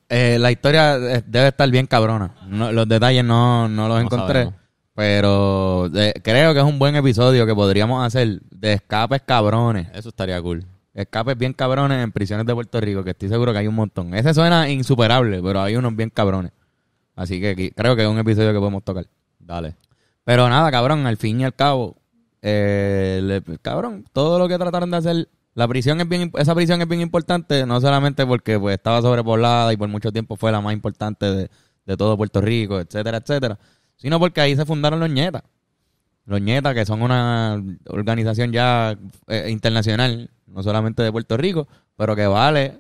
S1: Eh, la historia eh, debe estar bien cabrona. los detalles no, no los encontré. Pero eh, creo que es un buen episodio que podríamos hacer de escapes cabrones. Eso estaría cool. Escapes bien cabrones en prisiones de Puerto Rico, que estoy seguro que hay un montón. Ese suena insuperable, pero hay unos bien cabrones. Así que creo que es un episodio que podemos tocar. Dale. Pero nada, cabrón, al fin y al cabo, eh, cabrón, todo lo que trataron de hacer, la prisión es bien, esa prisión es bien importante, no solamente porque pues, estaba sobrepoblada y por mucho tiempo fue la más importante de, todo Puerto Rico, etcétera, etcétera, sino porque ahí se fundaron los ñetas. Los ñetas, que son una organización ya eh, internacional no solamente de Puerto Rico, pero que vale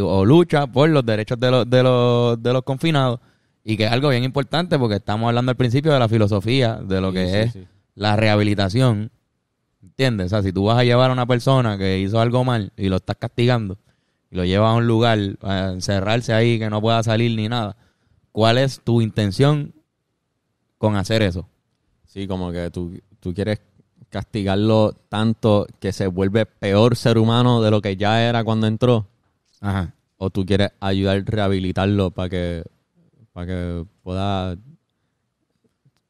S1: o lucha por los derechos de los, de los, de los confinados y que es algo bien importante porque estamos hablando al principio de la filosofía, de lo que es la rehabilitación. ¿Entiendes? O sea, si tú vas a llevar a una persona que hizo algo mal y lo estás castigando y lo llevas a un lugar a encerrarse ahí que no pueda salir ni nada, ¿cuál es tu intención con hacer eso? Sí, como que tú, tú quieres castigarlo tanto que se vuelve peor ser humano de lo que ya era cuando entró? ¿O tú quieres ayudar a rehabilitarlo para que, que pueda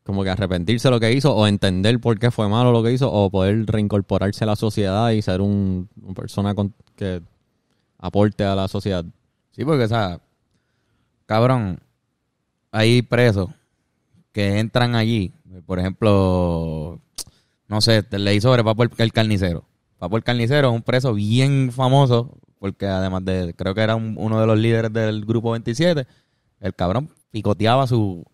S1: como que arrepentirse de lo que hizo o entender por qué fue malo lo que hizo o poder reincorporarse a la sociedad y ser un, una persona que aporte a la sociedad? Sí, porque, o sea, cabrón, hay presos que entran allí. Por ejemplo, no sé, leí sobre Papo el Carnicero. Papo el Carnicero es un preso bien famoso, porque además de, creo que era uno de los líderes del grupo 27, el cabrón picoteaba a su,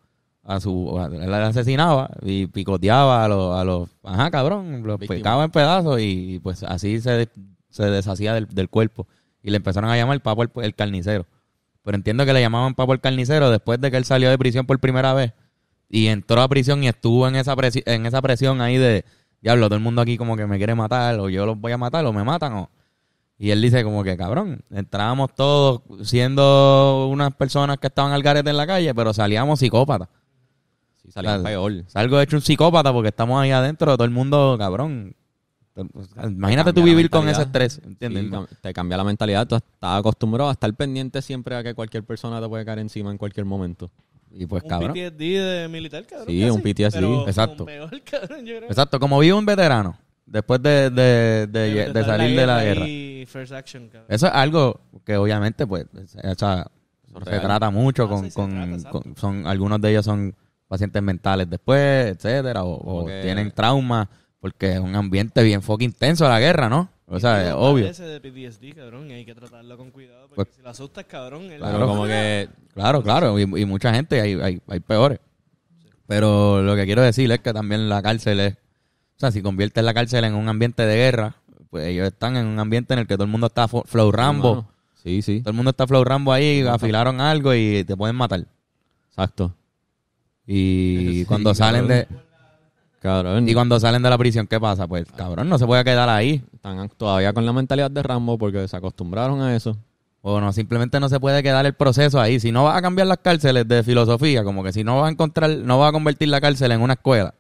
S1: a su, él asesinaba y picoteaba a los, a ajá, cabrón, los picaba en pedazos y, pues así se, se deshacía del, cuerpo. Y le empezaron a llamar Papo el, el Carnicero. Pero entiendo que le llamaban Papo el Carnicero después de que él salió de prisión por primera vez y entró a prisión y estuvo en esa, en esa presión ahí de, diablo, todo el mundo aquí como que me quiere matar, o yo los voy a matar, o me matan, o... Y él dice como que, cabrón, entrábamos todos siendo unas personas que estaban al garete en la calle, pero salíamos psicópatas. Sí, salíamos peor. Salgo hecho un psicópata porque estamos ahí adentro, todo el mundo, cabrón. Imagínate tú vivir con ese estrés, ¿entiendes? te cambia la mentalidad, tú estás acostumbrado a estar pendiente siempre a que cualquier persona te puede caer encima en cualquier momento. Y pues, un cabrón. PTSD de militar, cabrón. Sí, un PTSD, pero exacto. Exacto, como vive un veterano después de, de, de, salir de la guerra. Eso es algo que obviamente, pues, se trata mucho ah, con, son algunos de ellos son pacientes mentales después, etcétera, o, tienen trauma porque es un ambiente bien fucking intenso la guerra, ¿no? O sea, es obvio.
S3: de PTSD, cabrón, y hay que tratarlo con cuidado porque pues si lo asustas, cabrón, Claro,
S1: Claro, claro. Y, mucha gente, hay, hay, peores. Pero lo que quiero decir es que también la cárcel es. O sea, si conviertes la cárcel en un ambiente de guerra, pues ellos están en un ambiente en el que todo el mundo está flow rambo. Sí, sí, Todo el mundo está flow rambo ahí, afilaron algo y te pueden matar. exacto. Y cuando salen de. Y cuando salen de la prisión, ¿qué pasa? Pues, cabrón, no se puede quedar ahí. Están todavía con la mentalidad de Rambo porque se acostumbraron a eso. Bueno, simplemente no se puede quedar el proceso ahí. Si no vas a cambiar las cárceles de filosofía, como que si no vas a encontrar, no vas a convertir la cárcel en una escuela,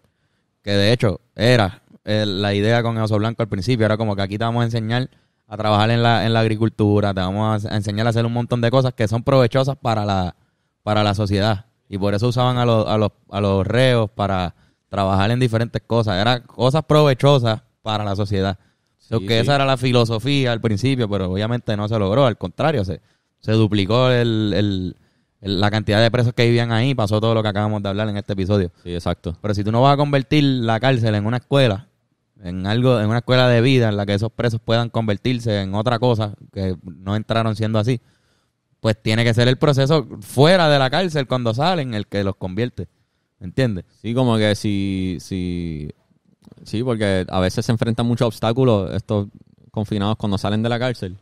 S1: que de hecho era eh, la idea con Oso Blanco al principio, era como que aquí te vamos a enseñar a trabajar en la, agricultura, te vamos a enseñar a hacer un montón de cosas que son provechosas para la, para la sociedad. Y por eso usaban a los, a los, a los reos para trabajar en diferentes cosas. Eran cosas provechosas para la sociedad. Sí, que Esa era la filosofía al principio, pero obviamente no se logró. Al contrario, se, se duplicó la cantidad de presos que vivían ahí. Pasó todo lo que acabamos de hablar en este episodio. Sí, exacto. Pero si tú no vas a convertir la cárcel en una escuela, en algo, en una escuela de vida en la que esos presos puedan convertirse en otra cosa, que no entraron siendo así, pues tiene que ser el proceso fuera de la cárcel cuando salen el que los convierte. ¿Entiendes? Sí, como que si, si. Sí, porque a veces se enfrentan muchos obstáculos estos confinados cuando salen de la cárcel.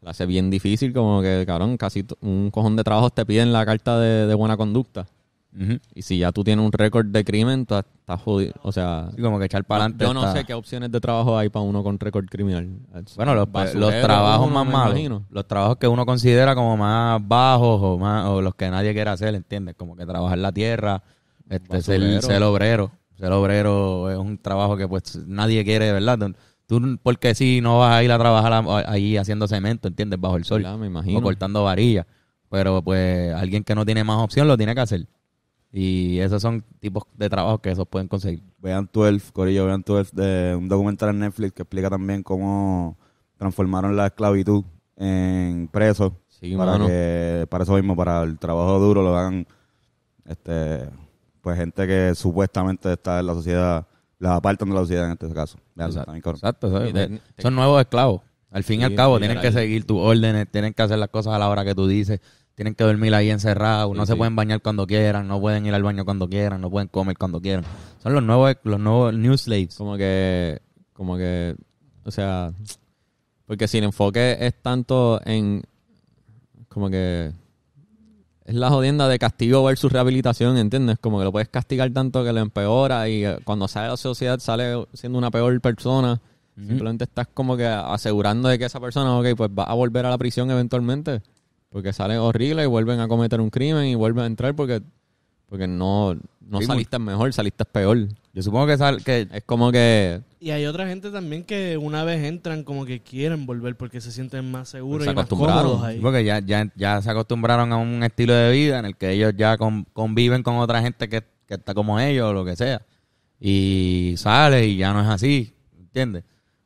S1: La hace bien difícil, como que, cabrón, casi un cojón de trabajos te piden la carta de, buena conducta. Y si ya tú tienes un récord de crimen, estás jodido. O sea, como que echar para adelante. Yo no sé qué opciones de trabajo hay para uno con récord criminal. Bueno, los, los trabajos más malos, los trabajos que uno considera como más bajos o más o los que nadie quiere hacer, ¿entiendes? Como que trabajar la tierra, este es el obrero. Ser obrero es un trabajo que pues nadie quiere, ¿verdad? Tú porque si no vas a ir a trabajar ahí haciendo cemento, ¿entiendes? Bajo el sol. me imagino. O cortando varillas. Pero pues alguien que no tiene más opción lo tiene que hacer. Y esos son tipos de trabajo
S2: que esos pueden conseguir. Vean 12, Corillo, vean 12, de un documental en Netflix que explica también cómo transformaron la esclavitud en presos. para, que, para eso mismo, para el trabajo duro, lo hagan este, pues gente que supuestamente está en la sociedad, la apartan de la sociedad en este caso. Exacto,
S1: son nuevos esclavos. Al fin y, al cabo, tienen que seguir tus órdenes, tienen que hacer las cosas a la hora que tú dices, tienen que dormir ahí encerrados, no se pueden bañar cuando quieran, no pueden ir al baño cuando quieran, no pueden comer cuando quieran. Son los nuevos, los nuevos new slaves. Como que, como que, o sea, porque si el enfoque es tanto en, como que es la jodienda de castigo versus rehabilitación, ¿entiendes? Como que lo puedes castigar tanto que lo empeora y eh, cuando sale a la sociedad sale siendo una peor persona. Simplemente estás como que asegurando de que esa persona, ok, pues va a volver a la prisión eventualmente. Porque sale horrible y vuelven a cometer un crimen y vuelven a entrar porque porque no, no saliste mejor, saliste peor. Yo supongo que, que es como que...
S3: Y hay otra gente también que una vez entran como que quieren volver porque se sienten más seguros y más cómodos ahí.
S1: porque ya, ya, ya se acostumbraron a un estilo de vida en el que ellos ya conviven con otra gente que, que está como ellos o lo que sea. Y sales y ya no es así, ¿entiendes?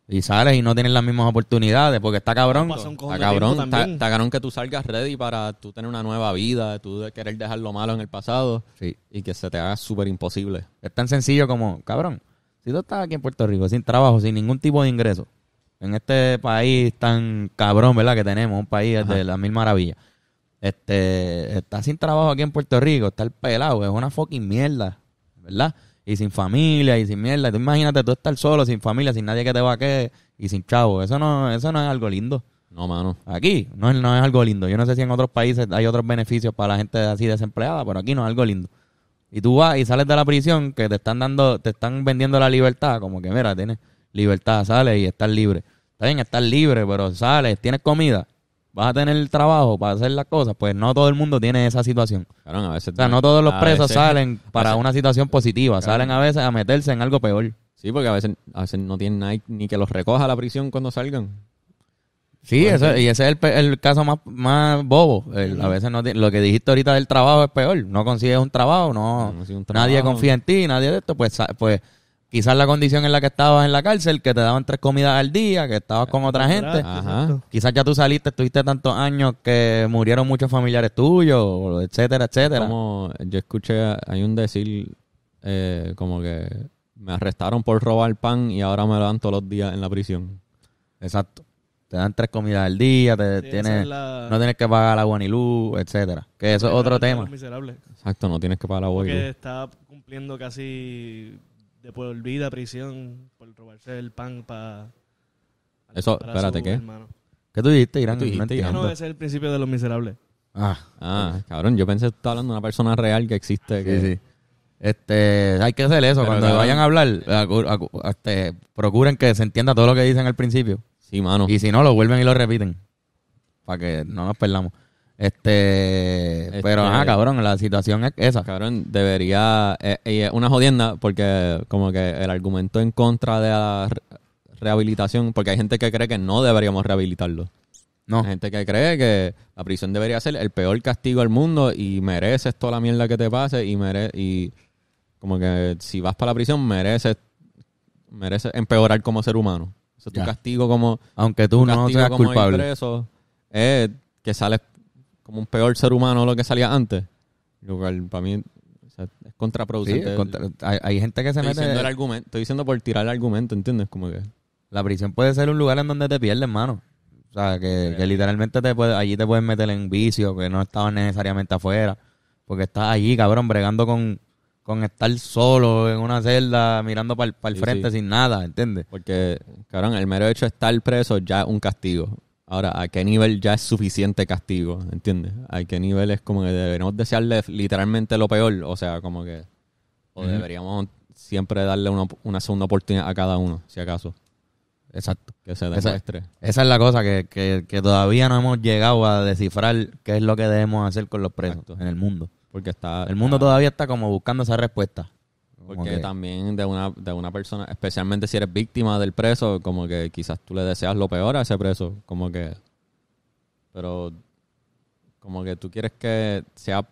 S1: y sales y no tienes las mismas oportunidades porque está cabrón. Está cabrón, está, que tú salgas ready para tú tener una nueva vida, tú de querer dejar lo malo en el pasado y que se te haga súper imposible. Es tan sencillo como, cabrón, si tú estás aquí en Puerto Rico sin trabajo, sin ningún tipo de ingreso, en este país tan cabrón, ¿verdad? Que tenemos, un país de las mil maravillas. Este, estás sin trabajo aquí en Puerto Rico, está el pelado, es una fucking mierda, ¿verdad? y sin familia y sin mierda. Tú imagínate tú estar solo, sin familia, sin nadie que te va a quedar y sin chavo. Eso no, eso no es algo lindo. No, mano. Aquí no, es, no es algo lindo. Yo no sé si en otros países hay otros beneficios para la gente así desempleada, pero aquí no es algo lindo. Y tú vas y sales de la prisión que te están dando, te están vendiendo la libertad, como que mira, tienes libertad, sales y estás libre. Está bien, estás libre, pero sales, tienes comida vas a tener el trabajo para hacer las cosas, pues no todo el mundo tiene esa situación. Claro, a veces o sea, no todos los presos salen para una situación positiva, salen a veces a meterse en algo peor. Sí, porque a veces, no tienen ni que los recoja la prisión cuando salgan. Sí, eso, pues y ese es el, caso más, bobo. a veces no lo que dijiste ahorita del trabajo es peor. No consigues un trabajo, no, nadie confía en ti, nadie de esto, pues, pues quizás la condición en la que estabas en la cárcel, que te daban tres comidas al día, que estabas con otra gente. Ajá. Quizás ya tú saliste, estuviste tantos años que murieron muchos familiares tuyos, etcétera, etcétera. Como yo escuché, hay un decir eh, como que me arrestaron por robar pan y ahora me lo dan todos los días en la prisión. Exacto. Te dan tres comidas al día, te no tienes que pagar la ni etcétera. Que eso es otro tema. Exacto, no tienes que pagar agua Porque
S3: está cumpliendo casi le por vida prisión por robarse el pan para.
S1: Eso, espérate, ¿qué? ¿Qué tú dijiste, Irán? no, no, ese es
S3: el principio de los miserables.
S1: Ah, ah pues. cabrón, yo pensé que estaba hablando de una persona real que existe. Sí, sí. Este, hay que hacer eso. Cuando vayan a hablar, este, procuren que se entienda todo lo que dicen al principio. Sí, mano. Y si no, lo vuelven y lo repiten. Para que no nos perdamos. Este, este, pero ah, cabrón, la situación es esa. Cabrón, debería. Eh, y una jodienda, porque como que el argumento en contra de la rehabilitación, porque hay gente que cree que no deberíamos rehabilitarlo. No. gente que cree que la prisión debería ser el peor castigo del mundo y mereces toda la mierda que te pase y mereces... y como que si vas para la prisión mereces mereces empeorar como ser humano. Eso es tu castigo como aunque tú no seas como culpable. Ingreso, que sales como un peor ser humano lo que salía antes, lo para mí es contraproducente. hay, gente que se mete. el argumento, estoy diciendo por tirar el argumento, ¿entiendes? Como que. La prisión puede ser un lugar en donde te pierdes, hermano. O sea, que, literalmente puede, allí te puedes meter en vicio, que no estabas necesariamente afuera. Porque estás allí, cabrón, bregando con, estar solo en una celda, mirando para el, frente sin nada, ¿entiendes? Porque, cabrón, el mero hecho de estar preso ya es un castigo. Ahora, ¿a qué nivel ya es suficiente castigo? ¿Entiendes? ¿A qué nivel es como que deberíamos desearle literalmente lo peor? O sea, como que. O deberíamos siempre darle una, una, segunda oportunidad a cada uno, si acaso. Exacto. Que se demuestre. Esa, es la cosa, que, todavía no hemos llegado a descifrar qué es lo que debemos hacer con los presos en el mundo. Porque está. El mundo todavía está como buscando esa respuesta. Porque también de una, de una persona, especialmente si eres víctima del preso, como que quizás tú le deseas lo peor a ese preso, como que... Pero como que tú quieres que sea...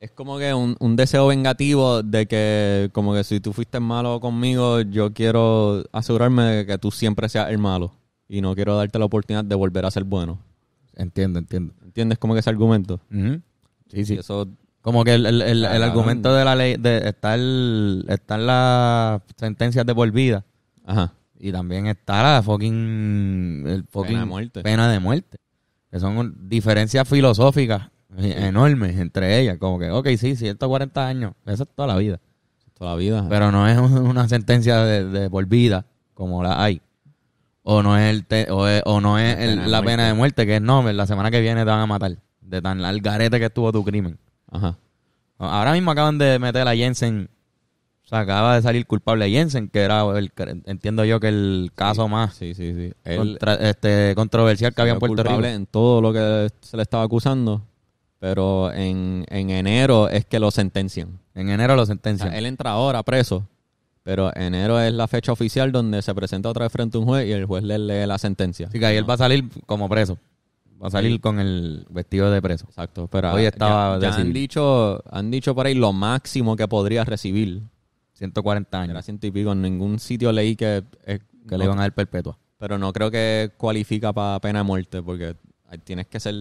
S1: Es como que un, deseo vengativo de que como que si tú fuiste malo conmigo, yo quiero asegurarme de que tú siempre seas el malo y no quiero darte la oportunidad de volver a ser bueno. Entiendo, entiendo. ¿Entiendes como que ese argumento? Sí, sí. eso como que el, argumento de la ley de, está, las sentencias de por vida. Y también está la fucking, el pena de muerte. Que son diferencias filosóficas e-, enormes entre ellas. Como que, ok, sí, 140 años. Eso es toda la vida. toda la vida. Pero no es una sentencia de, de por vida como la hay o no es el o, no es la, pena, de muerte que es no la semana que viene te van a matar de tan largarete que estuvo tu crimen Ajá. Ah, ahora mismo acaban de meter a Jensen. O sea, acaba de salir culpable a Jensen, que era, el, entiendo yo, que el caso más sí, este, controversial que había en Puerto Rico. en todo lo que se le estaba acusando, pero en, enero es que lo sentencian. En enero lo sentencian. él entra ahora preso, pero enero es la fecha oficial donde se presenta otra vez frente a un juez y el juez le lee la sentencia. Así que ahí él va a salir como preso. Va a salir con el vestido de preso. Exacto, pero hoy estaba ya, han dicho han dicho por ahí lo máximo que podría recibir. 140 años. Era ciento y pico. En ningún sitio leí que, eh, le iban a dar perpetua. Pero no creo que cualifica para pena de muerte porque tienes que ser...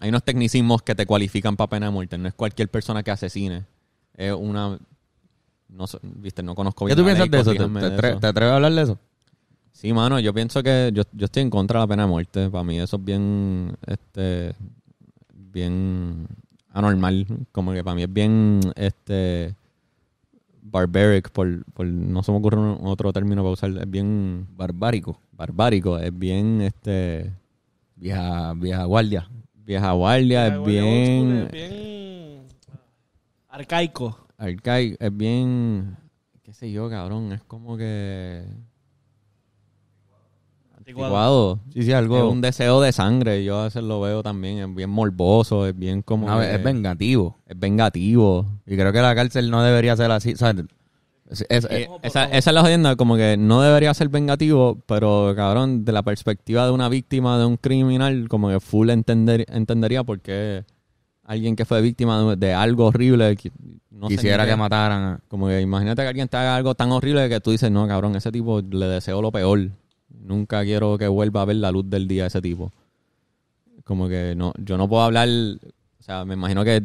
S1: Hay unos tecnicismos que te cualifican para pena de muerte. No es cualquier persona que asesine. Es una... No, viste, no conozco bien. ¿Qué tú piensas de eso? ¿Te, te, atreves a hablar de eso? Sí, mano, yo pienso que yo, estoy en contra de la pena de muerte. Para mí eso es bien, este, bien anormal. Como que para mí es bien, este, barbaric, por, no se me ocurre otro término para usar, es bien... Barbárico. Barbárico, es bien, este... Vieja, guardia. Vieja guardia, es, bien, es bien...
S3: Arcaico.
S1: Arcaico, es bien... qué sé yo, cabrón, es como que... Es un deseo de sangre. Yo a veces lo veo también. Es bien morboso, es bien como. es vengativo. Es vengativo. Y creo que la cárcel no debería ser así. Eh, esa, es la agenda, como que no debería ser vengativo, pero cabrón, de la perspectiva de una víctima de un criminal, como que full entendería por qué alguien que fue víctima de, algo horrible quisiera que, que mataran. Como que imagínate que alguien te haga algo tan horrible que tú dices, no, cabrón, ese tipo le deseo lo peor. Nunca quiero que vuelva a ver la luz del día ese tipo. Como que no, yo no puedo hablar, o sea, me imagino que,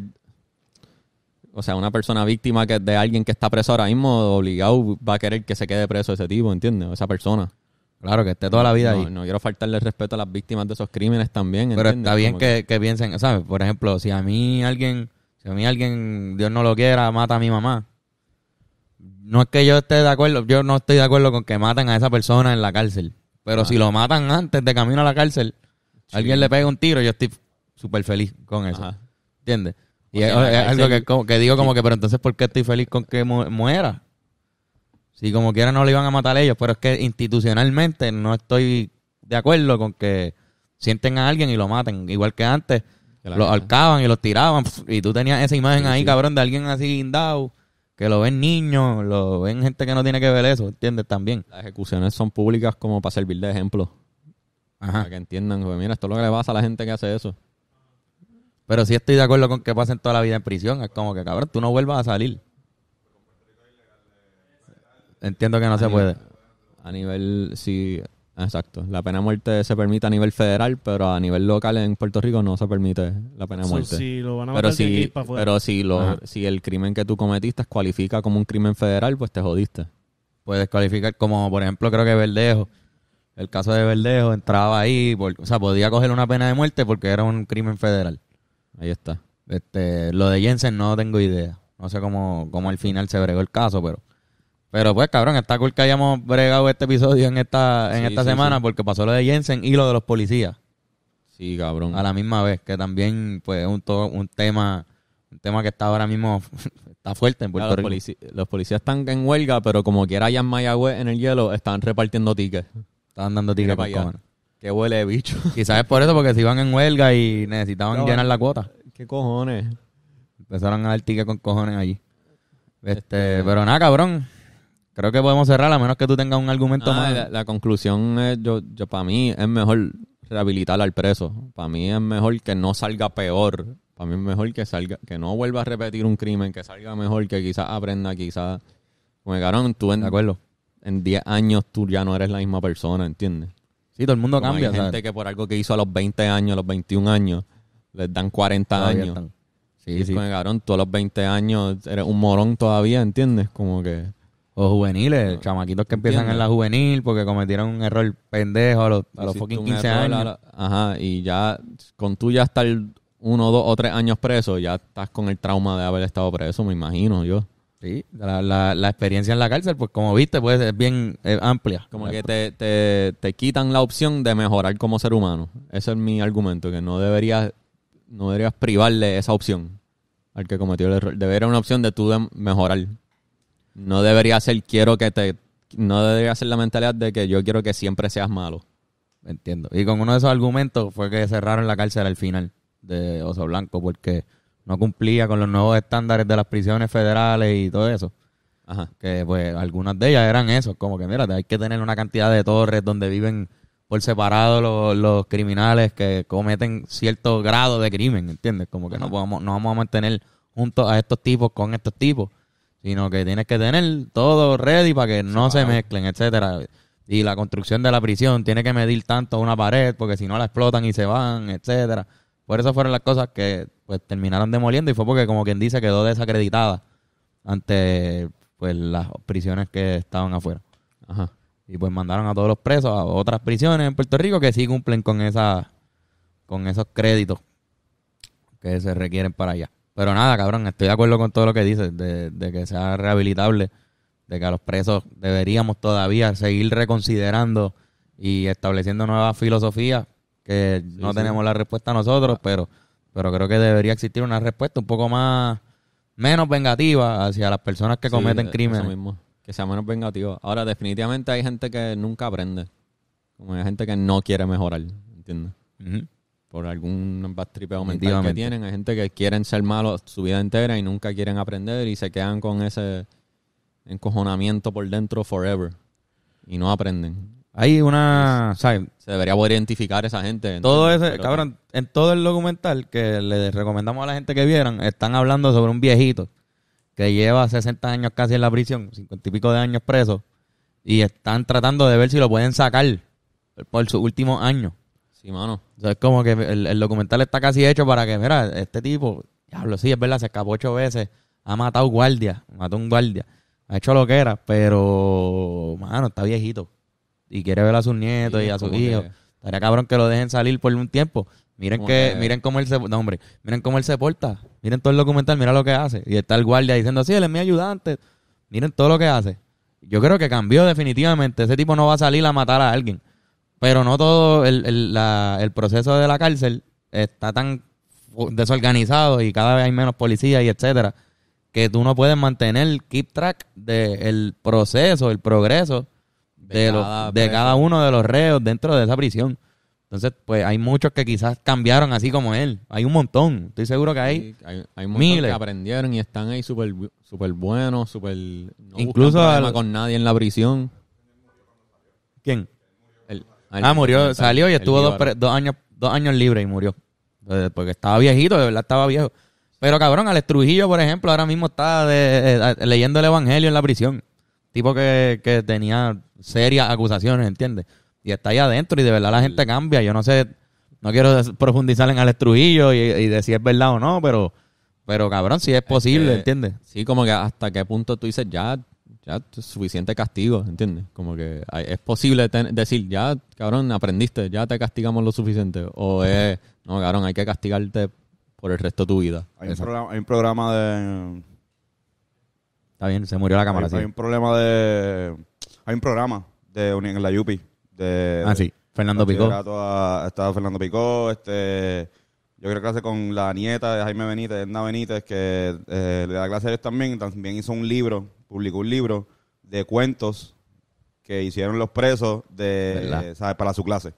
S1: o sea, una persona víctima que, de alguien que está preso ahora mismo, obligado va a querer que se quede preso ese tipo, ¿entiendes? Esa persona. Claro, que esté toda la vida ahí. No quiero faltarle respeto a las víctimas de esos crímenes también. Pero está bien que, que... que, piensen, ¿sabes? Por ejemplo, si a mí alguien, si a mí alguien, Dios no lo quiera, mata a mi mamá. No es que yo esté de acuerdo, yo no estoy de acuerdo con que maten a esa persona en la cárcel. Pero ah. si lo matan antes de camino a la cárcel, alguien le pega un tiro, yo estoy súper feliz con eso. ¿Entiendes? Y eh, es, algo que, digo como que, pero entonces, ¿por qué estoy feliz con que muera? Si como quiera no lo iban a matar ellos, pero es que institucionalmente no estoy de acuerdo con que sienten a alguien y lo maten. Igual que antes, lo alcaban y lo tiraban. Y tú tenías esa imagen ahí, cabrón, de alguien así guindado que lo ven niños, lo ven gente que no tiene que ver eso, ¿entiendes? También. Las ejecuciones son públicas como para servir de ejemplo. Ajá. Para que entiendan, pues, mira, esto es lo que le pasa a la gente que hace eso. Pero sí estoy de acuerdo con que pasen toda la vida en prisión. Es como que, cabrón, tú no vuelvas a salir. Entiendo que no se puede. A nivel, sí, Exacto. La pena de muerte se permite a nivel federal, pero a nivel local en Puerto Rico no se permite la pena de muerte. lo pero si, pero si, lo, si el crimen que tú cometiste cualifica como un crimen federal, pues te jodiste. Puedes calificar como, por ejemplo, creo que Verdejo. El caso de Verdejo entraba ahí, o sea, podía coger una pena de muerte porque era un crimen federal. Ahí está. Este, lo de Jensen no tengo idea. No sé cómo, cómo al final se bregó el caso, pero... Pero pues, cabrón, está cool que hayamos bregado este episodio en esta, en esta semana porque pasó lo de Jensen y lo de los policías. Sí, cabrón. A la misma vez, que también pues es un, todo, un tema un tema que está ahora mismo está fuerte en Puerto Rico. Los, policías están en huelga, pero como quiera allá en Mayagüez, en el hielo, están repartiendo tickets. Están dando tickets para allá. Qué huele de bicho. Quizás es por eso, porque se iban en huelga y necesitaban llenar la cuota. ¿Qué cojones? Empezaron a dar tickets con cojones allí. este... este pero nada, cabrón. Creo que podemos cerrar a menos que tú tengas un argumento ah, más. La, conclusión es, yo, yo, para mí es mejor rehabilitar al preso. Para mí es mejor que no salga peor. Para mí es mejor que salga, que no vuelva a repetir un crimen, que salga mejor, que quizás aprenda, quizás. Como cabrón, tú en, de acuerdo. En 10 años tú ya no eres la misma persona, ¿entiendes? Sí, todo el mundo cambia. Hay gente que por algo que hizo a los 20 años, a los 21 años, les dan 40 años. Sí, sí. el cabrón, tú a los 20 años eres un morón todavía, ¿entiendes? Como que o juveniles, chamaquitos que empiezan en la juvenil porque cometieron un error pendejo a los, a fucking 15 años. ajá, y ya con tú ya estar uno, dos o tres años preso, ya estás con el trauma de haber estado preso, me imagino yo. Sí, la, la, experiencia en la cárcel, pues como viste, pues es bien amplia. Como que te, te, quitan la opción de mejorar como ser humano. Ese es mi argumento, que no deberías, no deberías privarle esa opción al que cometió el error. Debería una opción de tú de mejorar no debería ser quiero que te. No debería ser la mentalidad de que yo quiero que siempre seas malo. Entiendo. Y con uno de esos argumentos fue que cerraron la cárcel al final de Oso Blanco porque no cumplía con los nuevos estándares de las prisiones federales y todo eso. Ajá. Que pues algunas de ellas eran eso, como que mira, hay que tener una cantidad de torres donde viven por separado los, criminales que cometen cierto grado de crimen, ¿entiendes? Como que no podemos, no vamos a mantener juntos a estos tipos con estos tipos sino que tienes que tener todo ready para que no se mezclen, etcétera. Y la construcción de la prisión tiene que medir tanto una pared porque si no la explotan y se van, etcétera. Por eso fueron las cosas que pues terminaron demoliendo y fue porque como quien dice quedó desacreditada ante pues las prisiones que estaban afuera. Ajá. Y pues mandaron a todos los presos a otras prisiones en Puerto Rico que sí cumplen con esa con esos créditos que se requieren para allá. Pero nada, cabrón, estoy de acuerdo con todo lo que dices, de, que sea rehabilitable, de que a los presos deberíamos todavía seguir reconsiderando y estableciendo nuevas filosofías, que no tenemos la respuesta nosotros, ah. pero, pero creo que debería existir una respuesta un poco más, menos vengativa hacia las personas que cometen eh, crímenes. que sea menos vengativa. Ahora, definitivamente hay gente que nunca aprende, como hay gente que no quiere mejorar, ¿entiendes? por algún bastripeo mental que tienen. Hay gente que quieren ser malos su vida entera y nunca quieren aprender y se quedan con ese encojonamiento por dentro forever y no aprenden. Hay una. Se debería poder identificar esa gente. Todo ese, cabrón, en todo el documental que le recomendamos a la gente que vieran, están hablando sobre un viejito que lleva 60 años casi en la prisión, 50 y pico de años preso, y están tratando de ver si lo pueden sacar por su último año. Sí, mano. es como que el, documental está casi hecho para que, mira, este tipo, diablo, sí, es verdad, se escapó ocho veces, ha matado guardia, mató un guardia, ha hecho lo que era, pero, mano, está viejito. Y quiere ver a sus nietos y a sus hijos. Estaría cabrón que lo dejen salir por un tiempo. Miren que, miren cómo él se, miren cómo él se porta. Miren todo el documental, mira lo que hace. Y está el guardia diciendo, así él es mi ayudante. Miren todo lo que hace. Yo creo que cambió definitivamente. Ese tipo no va a salir a matar a alguien. Pero no todo el, proceso de la cárcel está tan desorganizado y cada vez hay menos policías y etcétera, que tú no puedes mantener keep track del proceso, el progreso de, cada, de cada uno de los reos dentro de esa prisión. Entonces, pues hay muchos que quizás cambiaron así como él. Hay un montón. Estoy seguro que hay, hay, miles. que aprendieron y están ahí súper super buenos, súper... No Incluso... con nadie en la prisión. ¿Quién? Ah, ah, murió, salió y estuvo dos, años, dos años libre y murió. Porque estaba viejito, de verdad estaba viejo. Pero cabrón, Alex Trujillo, por ejemplo, ahora mismo está eh, leyendo el Evangelio en la prisión. Tipo que, que tenía serias acusaciones, ¿entiendes? Y está ahí adentro y de verdad la gente cambia. Yo no sé, no quiero profundizar en Alex Trujillo y, decir es verdad o no, pero, pero cabrón, si es posible, ¿entiendes? Sí, como que hasta qué punto tú dices, ya ya suficiente castigo, ¿entiendes? Como que es posible decir, ya, cabrón, aprendiste, ya te castigamos lo suficiente. O es, no, cabrón, hay que castigarte por el resto de tu vida.
S2: Hay, un programa, hay un programa, de... Está bien, se murió la cámara. Hay, un problema de... Hay un programa de en la Yupi. De, ah, sí. Fernando Picó. estaba Fernando Picó, este... Yo creo que hace con la nieta de Jaime Benítez, Edna Benítez, que eh, le da clases también. También hizo un libro publicó un libro de cuentos que hicieron los presos de, ¿sabes? para su clase.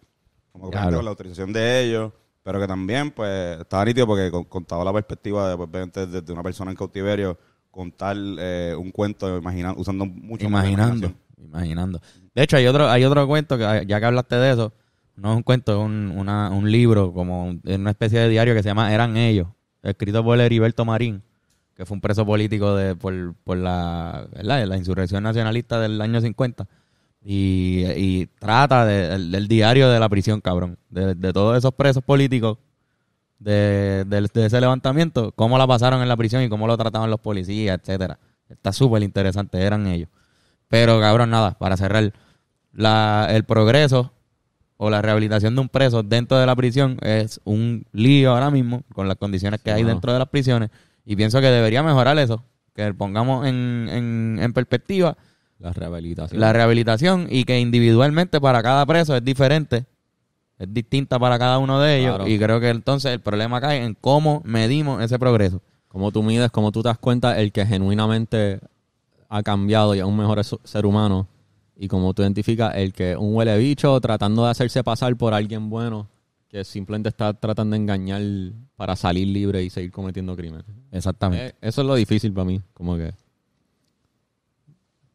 S2: Como que claro. la autorización de ellos, pero que también pues estaba nítido porque contaba la perspectiva pues, de, una persona en cautiverio contar eh, un cuento imaginando usando mucho imaginando imaginando
S1: de hecho hay otro hay otro cuento que ya que hablaste de eso no es un cuento es un, una, un libro como una especie de diario que se llama eran ellos escrito por Heriberto Marín que fue un preso político de, por, la, la insurrección nacionalista del año 50. Y, trata del, diario de la prisión, cabrón. De, todos esos presos políticos de, ese levantamiento, cómo la pasaron en la prisión y cómo lo trataban los policías, etcétera. Está súper interesante, eran ellos. Pero, cabrón, nada, para cerrar, el progreso o la rehabilitación de un preso dentro de la prisión es un lío ahora mismo con las condiciones que hay dentro de las prisiones. Y pienso que debería mejorar eso, que pongamos en, perspectiva la rehabilitación. la rehabilitación y que individualmente para cada preso es diferente, es distinta para cada uno de ellos. Y creo que entonces el problema cae en cómo medimos ese progreso. Cómo tú mides, cómo tú te das cuenta el que genuinamente ha cambiado y es un mejor ser humano. Y cómo tú identificas el que un huele bicho tratando de hacerse pasar por alguien bueno que simplemente está tratando de engañar para salir libre y seguir cometiendo crímenes. Exactamente. Eh, eso es lo difícil para mí, como que...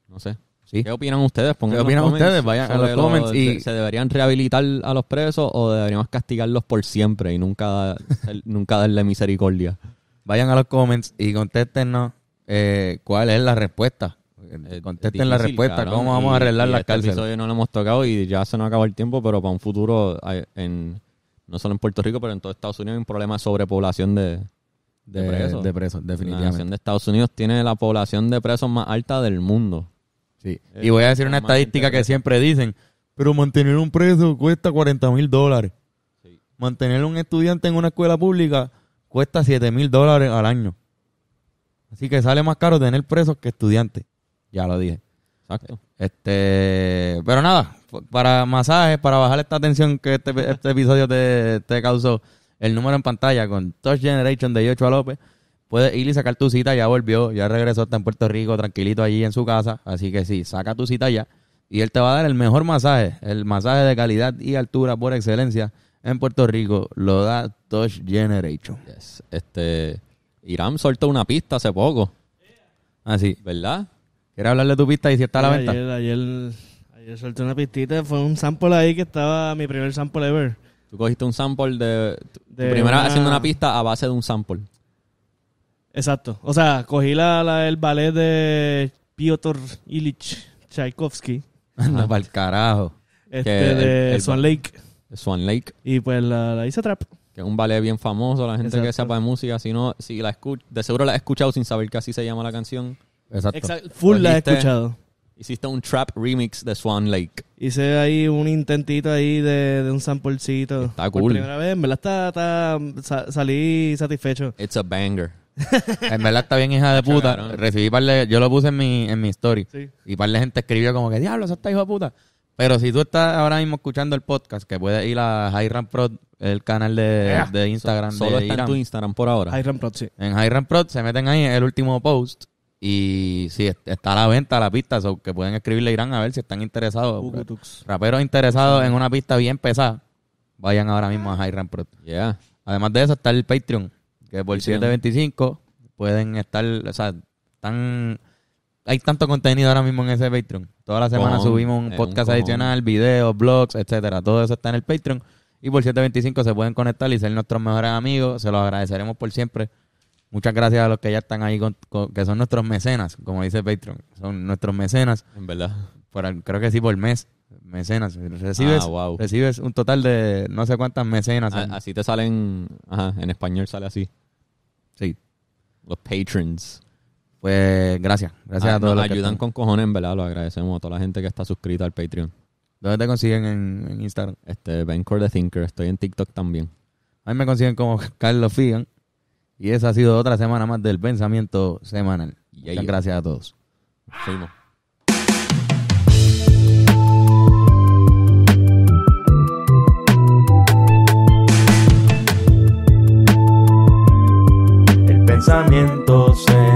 S1: No sé. ¿Qué opinan ustedes? ¿Qué opinan ustedes? Vayan a los comments. y... ¿Se deberían rehabilitar a los presos o deberíamos castigarlos por siempre y nunca, nunca darle misericordia? Vayan a los comments y contéstenos eh, cuál es la respuesta. Eh, Contesten la respuesta, cómo vamos a arreglar la este cárcel. no lo hemos tocado y ya se nos acabó el tiempo, pero para un futuro en no solo en Puerto Rico, pero en todo Estados Unidos hay un problema de sobrepoblación de,
S2: de, eh, presos. De definitivamente. La nación
S1: de Estados Unidos tiene la población de presos más alta del mundo. Sí. Eh, y voy a decir una estadística que siempre dicen, pero mantener un preso cuesta 40 mil dólares. Mantener un estudiante en una escuela pública cuesta 7 mil dólares al año. Así que sale más caro tener presos que estudiantes. Ya lo dije. Este, pero nada, para masajes, para bajar esta tensión que este, este episodio te, causó, el número en pantalla con Touch Generation de Yocho a López. Puedes ir y sacar tu cita, ya volvió, ya regresó, está en Puerto Rico, tranquilito allí en su casa. Así que sí, saca tu cita ya. Y él te va a dar el mejor masaje, el masaje de calidad y altura por excelencia en Puerto Rico. Lo da Touch Generation. Este, Irán soltó una pista hace poco. Así. Ah, ¿Verdad? ¿Quieres hablarle de tu pista y si está a la venta?
S3: Ayer, ayer, solté una pistita, fue un sample ahí que
S1: estaba mi primer sample ever. Tú cogiste un sample de. primera haciendo una pista a base de un sample.
S3: Exacto. O sea, cogí el ballet de Piotr Ilich Tchaikovsky.
S1: Anda, para carajo. Este de Swan Lake. Swan Lake. Y pues la, la, hice trap. Que es un ballet bien famoso, la gente que sepa de música, si no, si la escucha, de seguro la has escuchado sin saber que así se llama la canción. Exacto. Full la he escuchado. Hiciste un trap remix de Swan Lake.
S3: Hice ahí un intentito ahí de, un samplecito. Está Por primera
S1: vez, en verdad está, está- salí satisfecho. It's a banger. En verdad está bien, hija de puta. Recibí par de- Yo lo puse en mi, en mi story. Y par de gente escribió como que, diablo, eso está hijo de puta. Pero si tú estás ahora mismo escuchando el podcast, que puedes ir a Hiram Prod, el canal de, de Instagram Solo está en tu Instagram por ahora. Hiram Prod, sí. En Hiram Prod se meten ahí en el último post. Y si está a la venta la pista, o que pueden escribirle a Irán a ver si están interesados. Raperos interesados en una pista bien pesada, vayan ahora mismo a Hiram Pro. Además de eso está el Patreon, que por 725 pueden estar, o sea, están hay tanto contenido ahora mismo en ese Patreon. Toda la semana subimos un podcast adicional, videos, blogs, etcétera. Todo eso está en el Patreon. Y por 725 se pueden conectar y ser nuestros mejores amigos. Se los agradeceremos por siempre. Muchas gracias a los que ya están ahí, que son nuestros mecenas, como dice Patreon. Son nuestros mecenas. En verdad. creo que sí, por mes. Mecenas. Recibes, ah, recibes un total de no sé cuántas mecenas. así te salen. Ajá, en español sale así. Sí. Los patrons. Pues gracias. Gracias ah, a todos ayudan con cojones, en verdad. Lo agradecemos a toda la gente que está suscrita al Patreon. ¿Dónde te consiguen en, Instagram? Este, Bencore the Thinker. Estoy en TikTok también. A mí me consiguen como Carlos Figan. Y esa ha sido otra semana más del pensamiento semanal. y Muchas gracias a todos. Seguimos. El pensamiento semanal.